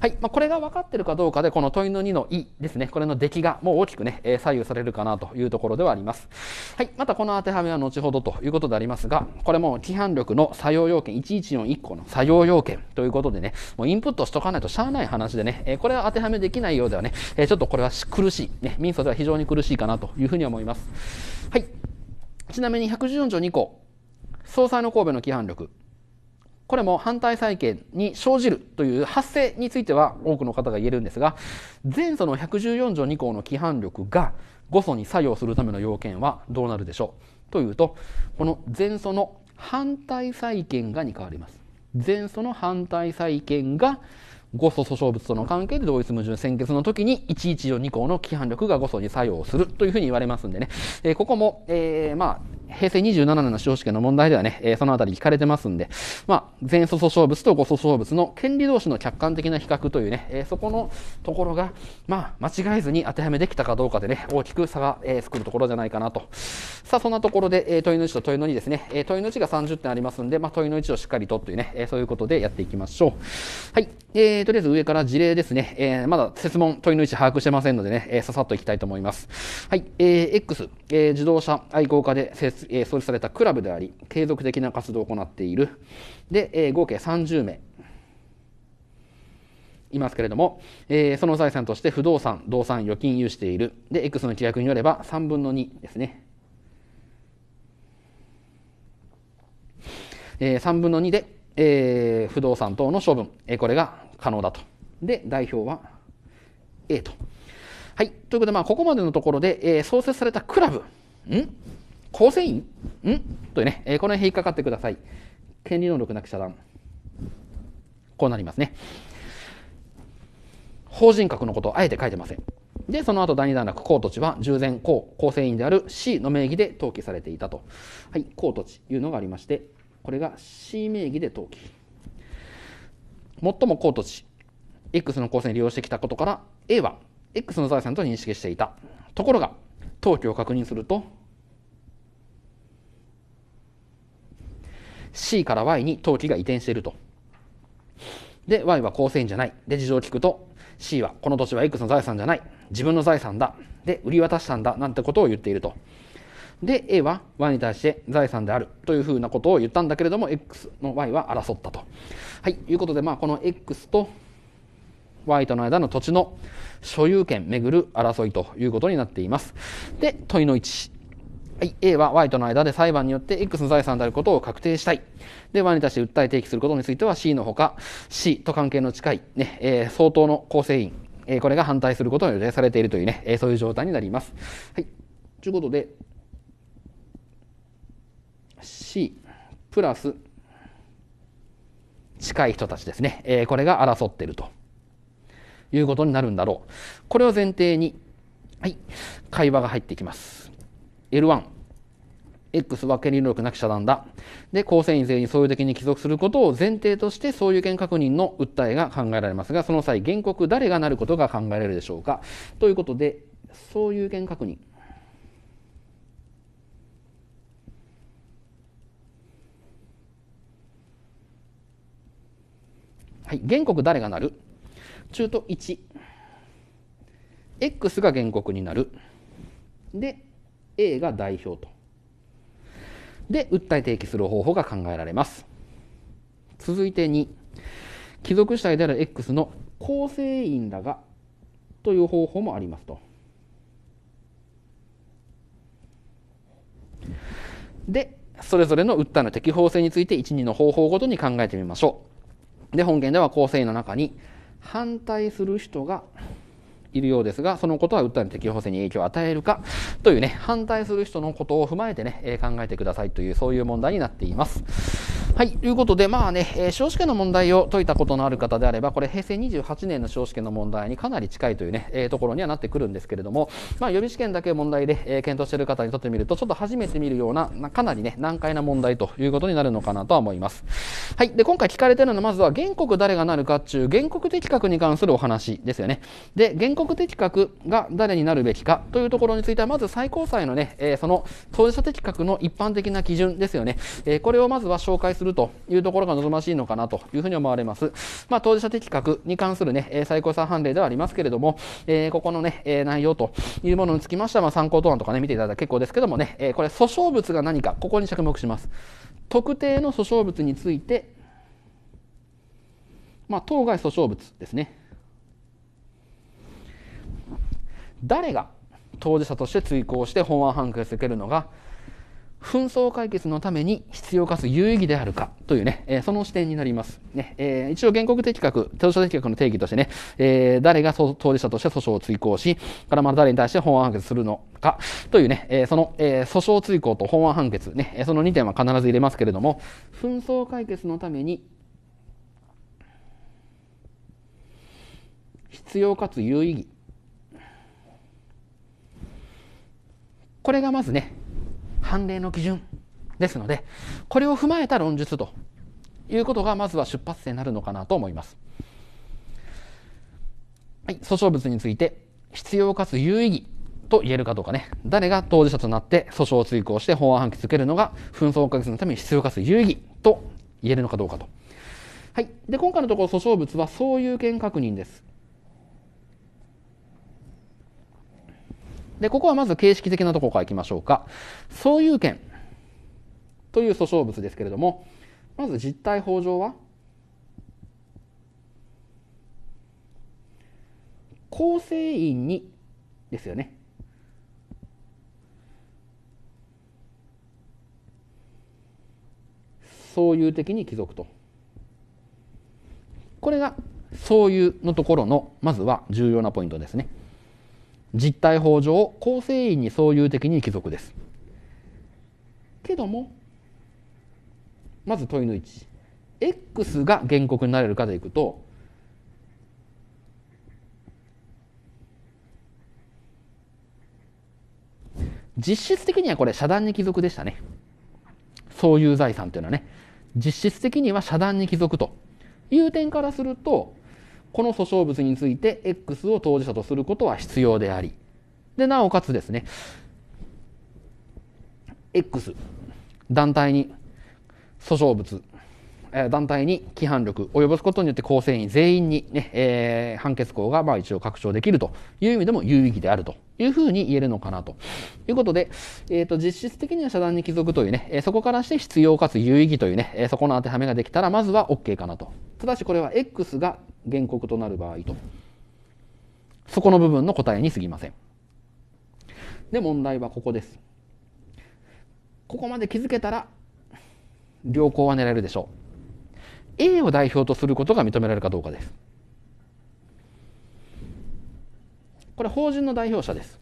はい。まあ、これが分かってるかどうかで、この問いの2の意ですね、これの出来がもう大きくね、え左右されるかなというところではあります。はい。またこの当てはめは後ほどということでありますが、これも規範力の作用要件、1141個の作用要件ということでね、もうインプットしとかないとしゃあない話でね、えこれは当てはめできないようではね、えちょっとこれは苦しい、ね、民訴では非常に苦しいかなというふうに思います。はい。ちなみに114条2項、総裁の神戸の規範力。これも反対債権に生じるという発生については多くの方が言えるんですが、前訴の114条2項の規範力が5訴に作用するための要件はどうなるでしょうというと、この前訴の反対債権がに変わります。前訴の反対債権が誤訴訴訟物との関係で同一矛盾先決の時に114 2項の規範力が誤差に作用するというふうに言われますんでね、えー、ここも、えー、まあ平成27年の司法試験の問題ではね、えー、そのあたり聞かれてますんで、まあ、前訴訟物と誤訴訟物の権利同士の客観的な比較というね、えー、そこのところが、まあ、間違えずに当てはめできたかどうかでね、大きく差が、えー、作るところじゃないかなと。さあ、そんなところで、えー、問いの1と問いの2ですね、えー、問いの1が30点ありますんで、まあ、問いの1をしっかりとというね、えー、そういうことでやっていきましょう。はい。えー、とりあえず上から事例ですね、えー、まだ説問、問いの1把握してませんのでね、えー、ささっといきたいと思います。はい。えー、X、えー、自動車愛好家で設設立されたクラブであり、継続的な活動を行っている。で、合計30名いますけれども、えー、その財産として不動産、動産、預金有している。で、X の規約によれば3分の2ですね。えー、3分の2で、えー、不動産等の処分、えー、これが可能だと。で、代表は A と。はい。ということで、まあ、ここまでのところで、えー、創設されたクラブ、ん構成員んというね、えー、この辺引っかかってください。権利能力なく遮断。こうなりますね。法人格のことをあえて書いてません。で、その後第二段落、公土地は従前公、構成員である C の名義で登記されていたと。はい、公土地というのがありまして、これが C 名義で登記。最も公土地、X の構成に利用してきたことから、A は X の財産と認識していた。ところが、登記を確認すると、C から Y に登記が移転していると。で、Y は構成員じゃない。で、事情を聞くと、C はこの年は X の財産じゃない。自分の財産だ。で、売り渡したんだ。なんてことを言っていると。で、A は Y に対して財産であるというふうなことを言ったんだけれども、X の Y は争ったと。はい、いうことで、まあ、この X と Y との間の土地の所有権めぐる争いということになっています。で、問いの1。はい、A は Y との間で裁判によって X の財産であることを確定したい。で、Y に対して訴え提起することについては C のほか、C と関係の近い、ね、えー、相当の構成員、えー、これが反対することに予定されているというね、えー、そういう状態になります。はい。ということで、C プラス近い人たちですね、えー、これが争っているということになるんだろう。これを前提に、はい、会話が入ってきます。L1。X は権利能力なき遮断だ。で、構成員全員相有的に帰属することを前提として相有権確認の訴えが考えられますが、その際、原告誰がなることが考えられるでしょうか。ということで、相有権確認。はい、原告誰がなる中途1。X が原告になる。で、A が代表と。で、訴え提起する方法が考えられます。続いて2、帰属主体である X の構成員だがという方法もありますと。で、それぞれの訴えの適法性について1、2の方法ごとに考えてみましょう。で、本件では構成員の中に反対する人がいるようですが、そのことは訴えの適法性に影響を与えるかというね、反対する人のことを踏まえてね、考えてくださいという、そういう問題になっています。はい、ということで、まあね、え少子化の問題を解いたことのある方であれば、これ平成28年の少子化の問題にかなり近いというね、えー、ところにはなってくるんですけれども、まあ、予備試験だけ問題で、えー、検討している方にとってみると、ちょっと初めて見るような、かなりね、難解な問題ということになるのかなとは思います。はい、で、今回聞かれてるのは、まずは、原告誰がなるかっていう、原告的確に関するお話ですよね。で、原告的確が誰になるべきかというところについては、まず最高裁のね、えー、その当事者的確の一般的な基準ですよね。えー、これをまずは紹介するするというところが望ましいのかなというふうに思われます。まあ、当事者的確に関するね、最高裁判例ではありますけれども、えー、ここのね、内容というものにつきましては、まあ、参考答案とかね、見ていただいたら結構ですけどもね、えこれ、訴訟物が何か、ここに着目します。特定の訴訟物について、まあ、当該訴訟物ですね。誰が当事者として追行して法案判決を受けるのが紛争解決のために必要かつ有意義であるかというね、えー、その視点になります。ねえー、一応原告的確、当事者的確の定義としてね、えー、誰が当事者として訴訟を追行し、からまた誰に対して法案判決するのかというね、えその、え訴訟追行と法案判決ね、その2点は必ず入れますけれども、紛争解決のために必要かつ有意義。これがまずね、判例の基準ですのでこれを踏まえた論述ということがまずは出発点になるのかなと思います。はい、訴訟物について必要かつ有意義と言えるかどうかね誰が当事者となって訴訟を追行して法案判決受けるのが紛争解決のために必要かつ有意義と言えるのかどうかと。はい、で今回のところ訴訟物はそういう権確認です。で、ここはまず形式的なところからいきましょうか。そういう権という訴訟物ですけれども、まず実態法上は、構成員にですよね。そういう的に帰属と。これがそういうのところのまずは重要なポイントですね。実態法上構成員に相有的に帰属ですけどもまず問いの1 X が原告になれるかでいくと実質的にはこれ遮断に帰属でしたね相有財産というのはね実質的には遮断に帰属という点からするとこの訴訟物について X を当事者とすることは必要であり、で、なおかつですね、X、団体に訴訟物、団体に規範力を及ぼすことによって構成員全員にね、えー、判決項がまあ一応拡張できるという意味でも有意義であるというふうに言えるのかなということで、えー、と実質的には遮断に帰属というね、えそこからして必要かつ有意義というね、えそこの当てはめができたらまずは OK かなとただしこれは X が原告となる場合とそこの部分の答えにすぎませんで問題はここですここまで気づけたら良好は狙えるでしょう A を代表とすることが認められるかどうかです。これ法人の代表者です。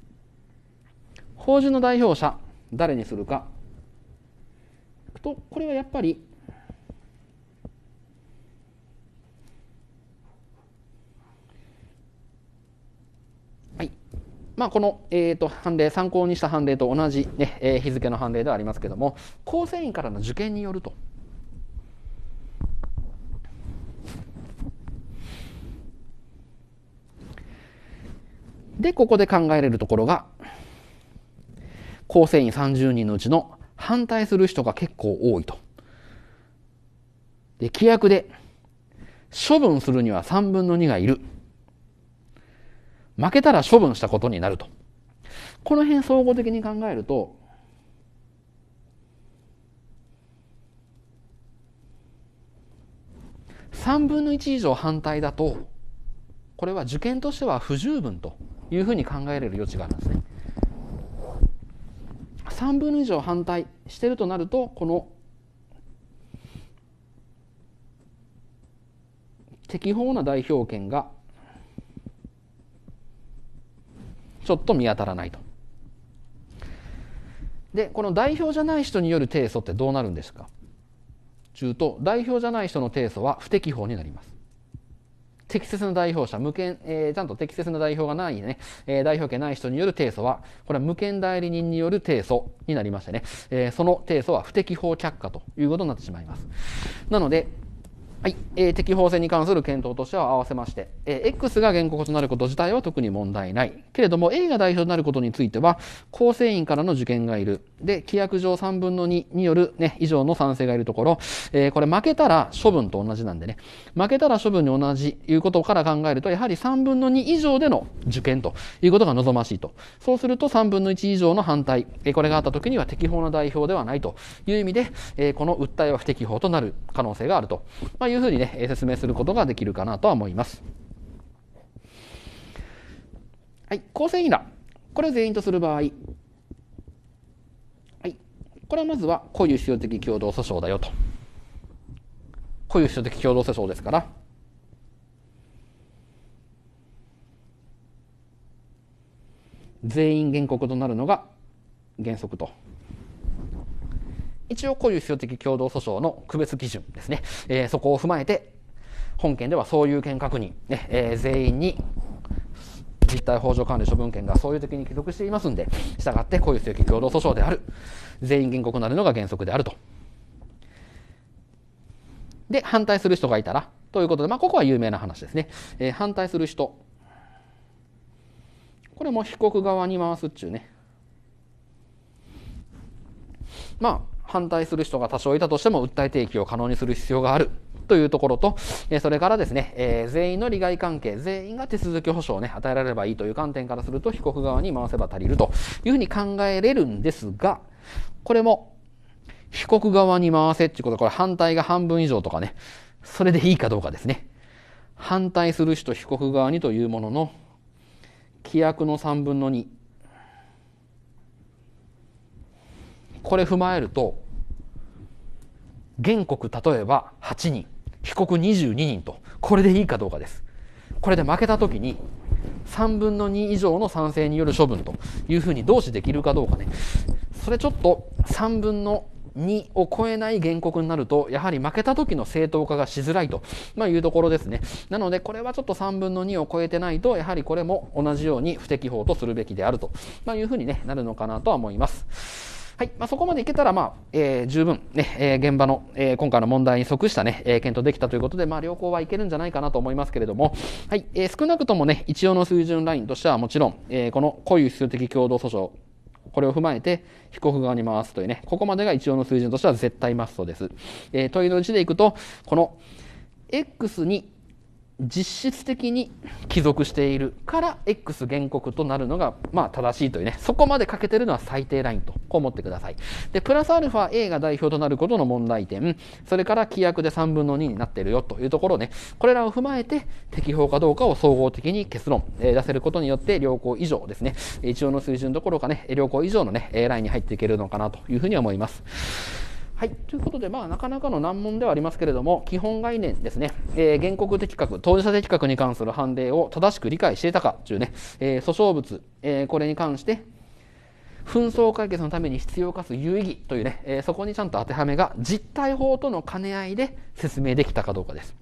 法人の代表者誰にするかとこれはやっぱりはいまあこの、えと判例参考にした判例と同じね、えー、日付の判例ではありますけれども構成員からの受験によると。で、ここで考えれるところが、構成員30人のうちの反対する人が結構多いと。で、規約で、処分するには3分の2がいる。負けたら処分したことになると。この辺総合的に考えると、3分の1以上反対だと、これは受験としては不十分というふうに考えれる余地があるんですね。3分の以上反対してるとなるとこの適法な代表権がちょっと見当たらないと。でこの代表じゃない人による提訴ってどうなるんですか中と代表じゃない人の提訴は不適法になります。適切な代表者、無権、えー、ちゃんと適切な代表がないね、えー、代表権ない人による提訴は、これは無権代理人による提訴になりましてね、えー、その提訴は不適法却下ということになってしまいます。なので、はい、えー、適法性に関する検討としては合わせまして、えー、X が原告となること自体は特に問題ない。けれども A が代表となることについては、構成員からの受験がいる。で、規約上3分の2による、ね、以上の賛成がいるところ、えー、これ負けたら処分と同じなんでね、負けたら処分に同じということから考えると、やはり3分の2以上での受験ということが望ましいと。そうすると3分の1以上の反対、えー、これがあった時には適法な代表ではないという意味で、えー、この訴えは不適法となる可能性があると。まあいうふうにね、説明することができるかなとは思います。はい、構成インこれを全員とする場合、はい、これはまずは固有主要的共同訴訟だよと。固有主要的共同訴訟ですから、全員原告となるのが原則と。一応固有必要的共同訴訟の区別基準ですね、えー、そこを踏まえて本件ではそういう権確認、ねえー、全員に実態法上管理処分権がそういう時に帰属していますんで、従ってこういう共同訴訟である。全員原告になるのが原則であると。で、反対する人がいたら、ということで、まあ、ここは有名な話ですね。えー、反対する人。これも被告側に回すっちゅうね。まあ、反対する人が多少いたとしても訴え提起を可能にする必要があるというところと、えそれからですね、え全員の利害関係、全員が手続き保障をね、与えられればいいという観点からすると、被告側に回せば足りるというふうに考えれるんですが、これも、被告側に回せっていうことは、これ反対が半分以上とかね、それでいいかどうかですね。反対する人被告側にというものの、規約の3分の2。これ踏まえると、原告例えば8人被告22人とこれでいいかどうかですこれで負けた時に3分の2以上の賛成による処分というふうに同士できるかどうかねそれちょっと3分の2を超えない原告になるとやはり負けた時の正当化がしづらいと、いうところですねなのでこれはちょっと3分の2を超えてないとやはりこれも同じように不適法とするべきであると、いうふうに、なるのかなとは思います。はいまあ、そこまでいけたら、まあえー、十分ね、えー、現場の、えー、今回の問題に即したね、え検討できたということで、まあ、良好はいけるんじゃないかなと思いますけれども、はいえ少なくとも、ね、一応の水準ラインとしてはもちろん、えこの固有数的共同訴訟これを踏まえて被告側に回すというねここまでが一応の水準としては絶対マストです。え問いのうちでいくとこの X に実質的に帰属しているから X 原告となるのが、まあ、正しいというね、そこまで欠けてるのは最低ラインと、こう思ってください。で、プラスアルファ A が代表となることの問題点、それから規約で3分の2になってるよというところね、これらを踏まえて適法かどうかを総合的に結論、えー、出せることによって、良好以上ですね、一応の水準どころかね、良好以上のね、ラインに入っていけるのかなというふうに思います。はい、ということで、まあ、なかなかの難問ではありますけれども、基本概念ですね、えー、原告的確、当事者的確に関する判例を正しく理解していたかというね、えー、訴訟物、えー、これに関して、紛争解決のために必要化す有意義というね、えそこにちゃんと当てはめが実態法との兼ね合いで説明できたかどうかです。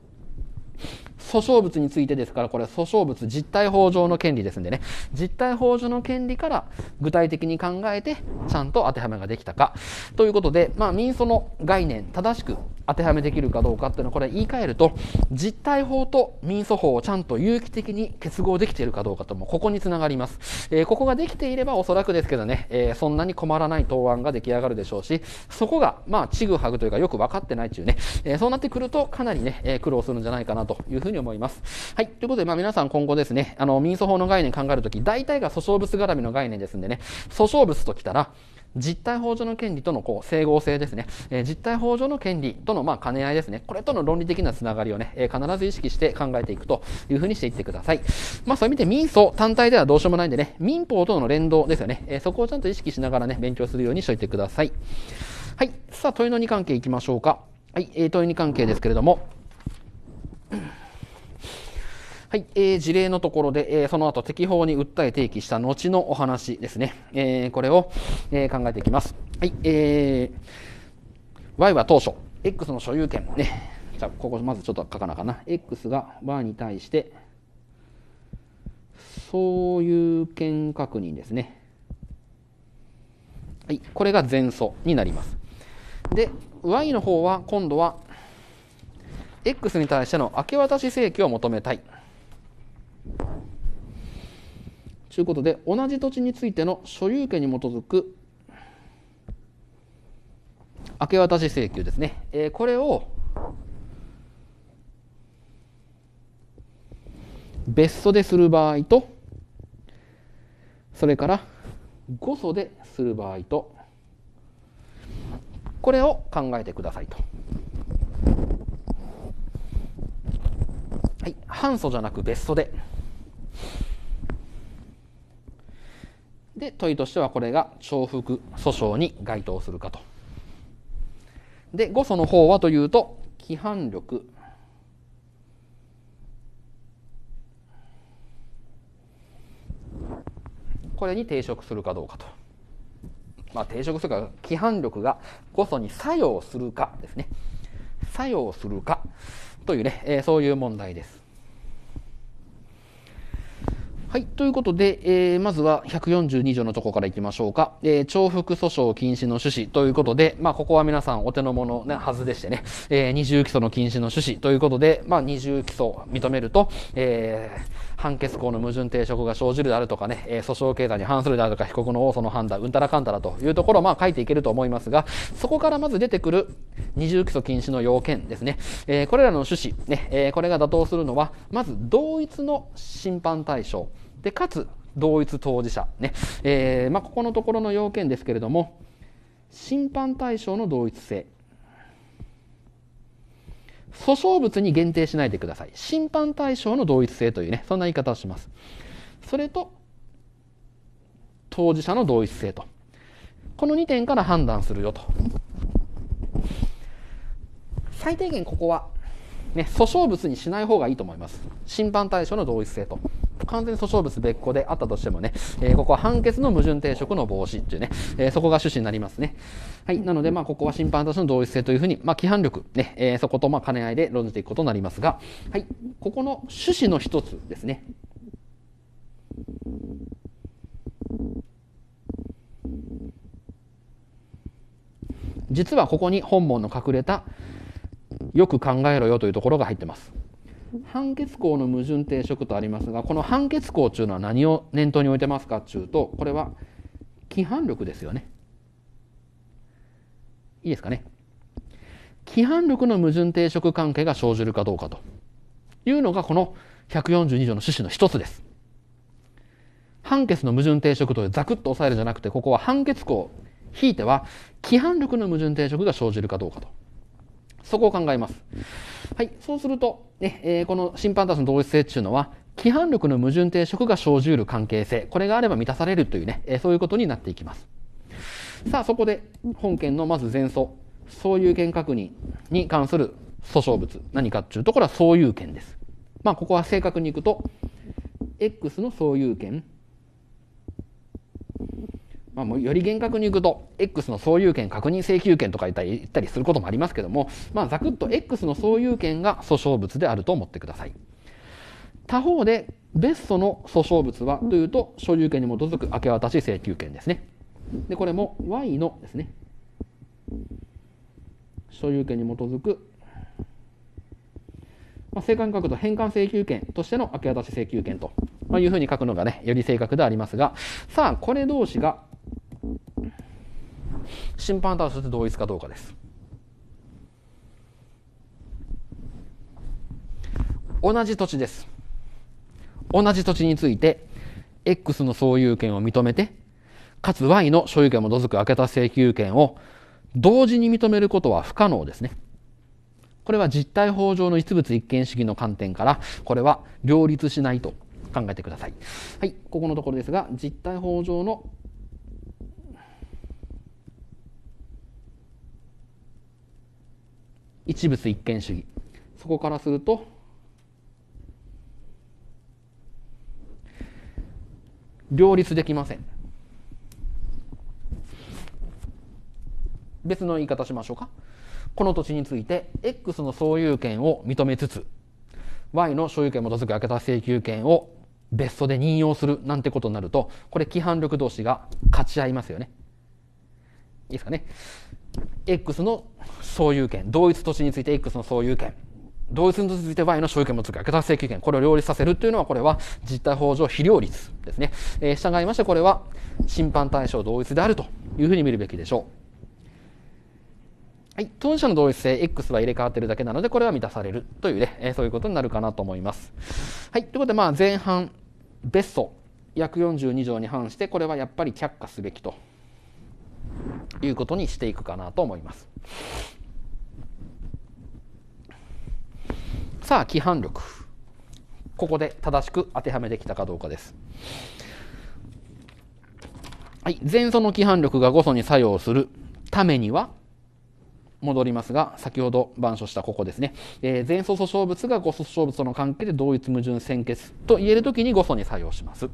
訴訟物についてですから、これ訴訟物、実態法上の権利ですんでね、実態法上の権利から具体的に考えて、ちゃんと当てはめができたか。ということで、まあ、民訴の概念、正しく当てはめできるかどうかっていうのはこれ言い換えると実態法と民訴法をちゃんと有機的に結合できているかどうかともここにつながります、えー、ここができていればおそらくですけどね、えー、そんなに困らない答案が出来上がるでしょうしそこがまあちぐはぐというかよく分かってないっていうね、えー、そうなってくるとかなりね、え苦労するんじゃないかなというふうに思いますはいということでまあ皆さん今後ですねあの民訴法の概念考えるとき大体が訴訟物絡みの概念ですんでね訴訟物ときたら実態法上の権利とのこう整合性ですね、え実態法上の権利とのま兼ね合いですね、これとの論理的なつながりをね、え必ず意識して考えていくというふうにしていってください。まあ、そういう意味で民訴単体ではどうしようもないんでね、民法との連動ですよね、えそこをちゃんと意識しながらね、勉強するようにしといてください。はい、さあ問いの2関係いきましょうか。はい、え問い2関係ですけれども、はい、えー、事例のところで、えー、その後適法に訴え提起した後のお話ですね。えー、これを、えー、考えていきます。はい、えー、Y は当初、X の所有権ね。じゃあ、ここまずちょっと書かなかな。X が Y に対して、そういう権確認ですね。はい、これが前奏になります。で、Y の方は今度は X に対しての明け渡し請求を求めたい。ということで同じ土地についての所有権に基づく明け渡し請求ですね、えー、これを別訴でする場合とそれから誤訴でする場合とこれを考えてくださいと。はい、反訴じゃなく別訴で。で問いとしてはこれが重複訴訟に該当するかと。で誤訴の方はというと規範力これに抵触するかどうかと。まあ、抵触するか規範力が誤訴に作用するかですね。作用するかというね、えー、そういう問題です。はい。ということで、えー、まずは142条のとこからいきましょうか。えー、重複訴訟禁止の趣旨ということで、まあ、ここは皆さんお手の物なはずでしてね、えー、二重起訴の禁止の趣旨ということで、まあ、二重起訴認めると、えー、判決項の矛盾抵触が生じるであるとかね、え訴訟経済に反するであるとか、被告の応訴の判断、うんたらかんたらというところをまあ書いていけると思いますが、そこからまず出てくる二重基礎禁止の要件ですね。えこれらの趣旨、ねえこれが妥当するのは、まず同一の審判対象、で、かつ同一当事者、ね。えまあ、ここのところの要件ですけれども、審判対象の同一性。訴訟物に限定しないでください。審判対象の同一性というね、そんな言い方をします。それと、当事者の同一性と。この2点から判断するよと。最低限ここは、ね、訴訟物にしない方がいいと思います。審判対象の同一性と。完全に訴訟物別個であったとしてもね、えー、ここは判決の矛盾抵触の防止っていうね、えー、そこが趣旨になりますね。はい。なので、まあ、ここは審判としての同一性というふうに、まあ、規範力、ね、えー、そこと、まあ、兼ね合いで論じていくことになりますが、はい。ここの趣旨の一つですね。実はここに本文の隠れたよく考えろよというところが入ってます。判決校の矛盾定職とありますがこの判決校というのは何を念頭に置いてますかというとこれは規範力ですよね。いいですかね。規範力の矛盾抵触関係が生じるかどうかというのがこの142条の趣旨の一つです。判決の矛盾抵触というざくっと抑えるじゃなくてここは判決項ひいては規範力の矛盾抵触が生じるかどうかとそこを考えます。はい、そうするとね、えー、この審判たちの同一性っていうのは規範力の矛盾抵触が生じうる関係性これがあれば満たされるというね、えー、そういうことになっていきます。さあ、そこで本件のまず前訴、そういう権確認に関する訴訟物、何かっていうところはそういう権です。まあ、ここは正確にいくと、X のそういう権、まあ、もうより厳格にいくと X のそういう権確認請求権とか言ったり言ったりすることもありますけども、まあ、ざくっと X のそういう権が訴訟物であると思ってください。他方で別訴の訴訟物はというと所有権に基づく明け渡し請求権ですね。で、これも Y のですね、所有権に基づく、まあ、正確にと変換請求権としての明け渡し請求権と、まあ、いうふうに書くのがね、より正確でありますが、さあ、これ同士が審判団として同一かどうかです。同じ土地です。同じ土地について、X の所有権を認めて、かつ Y の所有権を基づく明けた請求権を同時に認めることは不可能ですね。これは実体法上の一物一見主義の観点から、これは両立しないと考えてください。はい、ここのところですが、実体法上の一物一見主義。そこからすると、両立できません。別の言い方しましょうか。この土地について X の所有権を認めつつ Y の所有権に基づく明けた請求権を別荘で任用するなんてことになるとこれ規範力同士が勝ち合いますよね。いいですかね。X の所有権同一土地について X の所有権同一土地について Y の所有権もづく明けた請求権これを両立させるというのはこれは実態法上非両立ですね。えー、従いましてこれは審判対象同一であるというふうに見るべきでしょう。はい、当事者の同一性 X は入れ替わってるだけなのでこれは満たされるというね、えー、そういうことになるかなと思います。はい、ということでまあ前半別訴約42条に反してこれはやっぱり却下すべきということにしていくかなと思います。さあ規範力ここで正しく当てはめできたかどうかです。はい、前訴の規範力が誤訴に作用するためには戻りますが、先ほど板書したここですね。えー、前素訴訟物が誤訴訟物との関係で同一矛盾先決と言えるときに誤訴に作用します。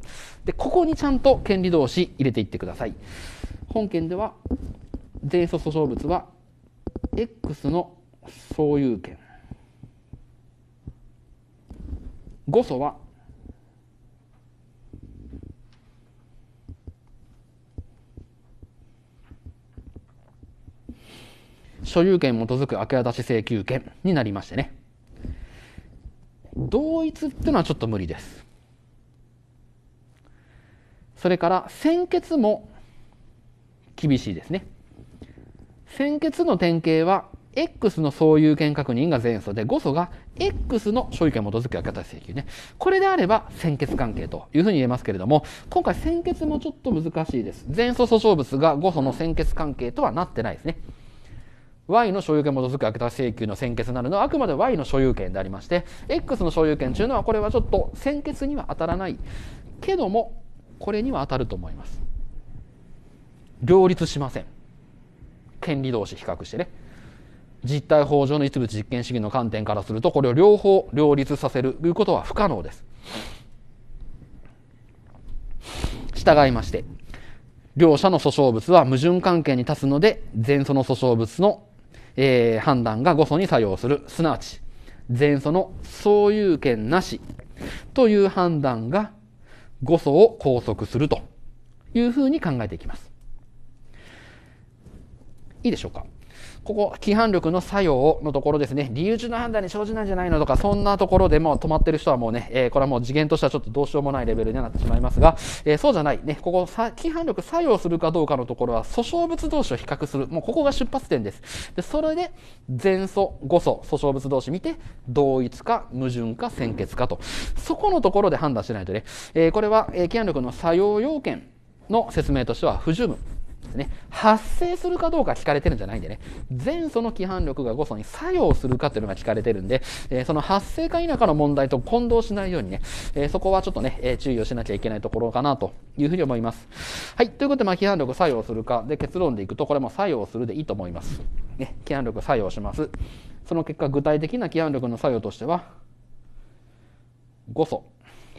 で、ここにちゃんと権利同士入れていってください。本件では、前訴訴訟物は X の所有権。誤訴は所有権に基づく明け渡し請求権になりましてね同一っていうのはちょっと無理ですそれから先決も厳しいですね先決の典型は X の相有権確認が前訴で誤訴が X の所有権に基づく明け渡し請求ねこれであれば先決関係というふうに言えますけれども今回先決もちょっと難しいです前訴訴訟物が誤訴の先決関係とはなってないですね Y の所有権に基づくけた請求の先決なるのはあくまで Y の所有権でありまして X の所有権というのはこれはちょっと先決には当たらないけどもこれには当たると思います両立しません権利同士比較してね実態法上の一部実験主義の観点からするとこれを両方両立させるということは不可能です従いまして両者の訴訟物は矛盾関係に立つので前訴の訴訟物のえー、判断が誤素に作用する。すなわち、前素の相有権なしという判断が誤素を拘束するというふうに考えていきます。いいでしょうかここ、規範力の作用のところですね、理由中の判断に生じないんじゃないのとか、そんなところでも止まってる人はもうね、えー、これはもう次元としてはちょっとどうしようもないレベルになってしまいますが、えー、そうじゃない、ね、ここ、規範力作用するかどうかのところは、訴訟物同士を比較する、もうここが出発点です。で、それで、前訴、後訴、訴訟物同士見て、同一か、矛盾か、先決かと。そこのところで判断しないとね、えー、これは、え規範力の作用要件の説明としては不十分ですね発生するかどうか聞かれてるんじゃないんでね前その規範力が5素に作用するかというのが聞かれてるんで、えー、その発生か否かの問題と混同しないようにね、えー、そこはちょっとね、え注意をしなきゃいけないところかなというふうに思います。はい、ということで、まあ、規範力作用するかで結論でいくとこれも作用するでいいと思います。ね、規範力作用します。その結果具体的な規範力の作用としては5素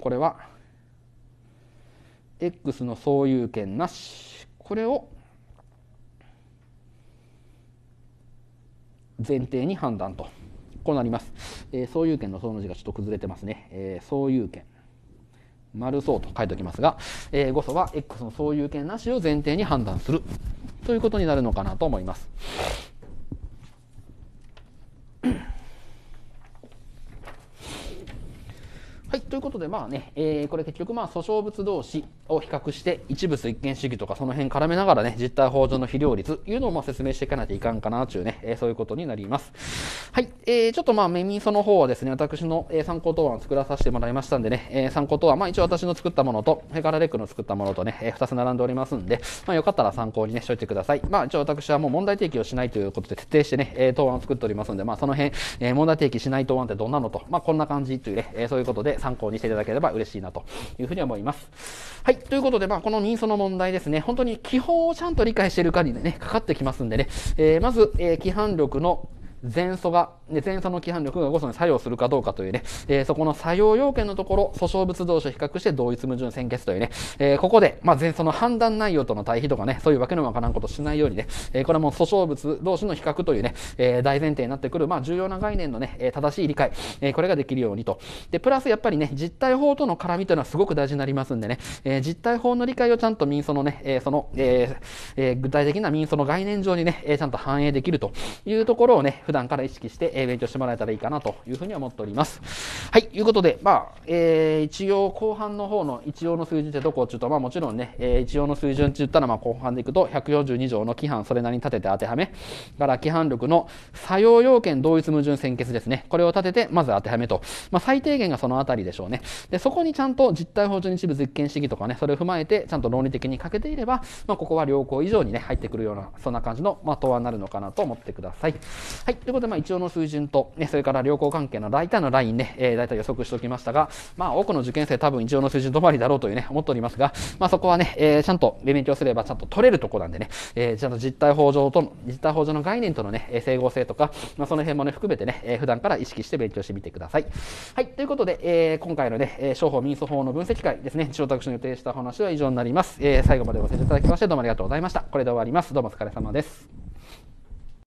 これは x の総有権なしこれを前提に判断とこうなります、えー、そう権の総の字がちょっと崩れてますね、えー、そう権丸そうと書いておきますが、えー、語素は x のそう権なしを前提に判断するということになるのかなと思います。はい、ということで、まあね、えー、これ結局、まあ、訴訟物同士を比較して、一部一見主義とかその辺絡めながらね、実態法上の非料率というのをま説明していかないといかんかな、というね、えー、そういうことになります。はい、えー、ちょっとまあ、メミソの方はですね、私の、え参考答案を作らさせてもらいましたんでね、え参考答案、まあ一応私の作ったものと、ヘカラレックの作ったものとね、え2つ並んでおりますんで、まあよかったら参考にね、しといてください。まあ一応私はもう問題提起をしないということで徹底してね、え答案を作っておりますんで、まあその辺、え問題提起しない答案ってどんなのと、まあこんな感じというね、えそういうことで、参考にしていただければ嬉しいなというふうに思います。はい。ということで、まあ、この認証の問題ですね、本当に基本をちゃんと理解しているかにね、かかってきますんでね、えー、まず、えー、規範力の前訴が、ね、前訴の規範力が誤素に作用するかどうかというね、えー、そこの作用要件のところ、訴訟物同士を比較して同一矛盾先決というね、えー、ここで、まあ、前訴の判断内容との対比とかね、そういうわけのわからんことしないようにね、えー、これはもう訴訟物同士の比較というね、えー、大前提になってくる、まあ、重要な概念のね、正しい理解、えー、これができるようにと。で、プラスやっぱりね、実態法との絡みというのはすごく大事になりますんでね、えー、実態法の理解をちゃんと民訴のね、えー、その、えーえー、具体的な民訴の概念上にね、えー、ちゃんと反映できるというところをね、普段段から意識して、え勉強してもらえたらいいかなというふうに思っております。はい、いうことで、まあ、えー、一応後半の方の一応の水準ってどこっちいうと、まあもちろんね、えー、一応の水準って言ったら、まあ後半でいくと、142条の規範、それなりに立てて当てはめ、から規範力の作用要件同一矛盾先決ですね。これを立てて、まず当てはめと。まあ最低限がそのあたりでしょうね。で、そこにちゃんと実態法上一部実験主義とかね、それを踏まえて、ちゃんと論理的に欠けていれば、まあここは良好以上にね、入ってくるような、そんな感じの、まあ答案になるのかなと思ってください。はい、ということで、まあ、一応の水準と、ね、それから良好関係の大体のラインね、えー、大体予測しておきましたが、まあ、多くの受験生多分一応の水準止まりだろうというね、思っておりますが、まあ、そこはね、えー、ちゃんと勉強すればちゃんと取れるとこなんでね、えー、ちゃんと実態法上との、実態法上の概念とのね、整合性とか、まあ、その辺もね、含めてね、えー、普段から意識して勉強してみてください。はい、ということで、えー、今回のね、商法民訴法の分析会ですね、私私の予定した話は以上になります。えー、最後までご清聴いただきまして、どうもありがとうございました。これで終わります。どうもお疲れ様です。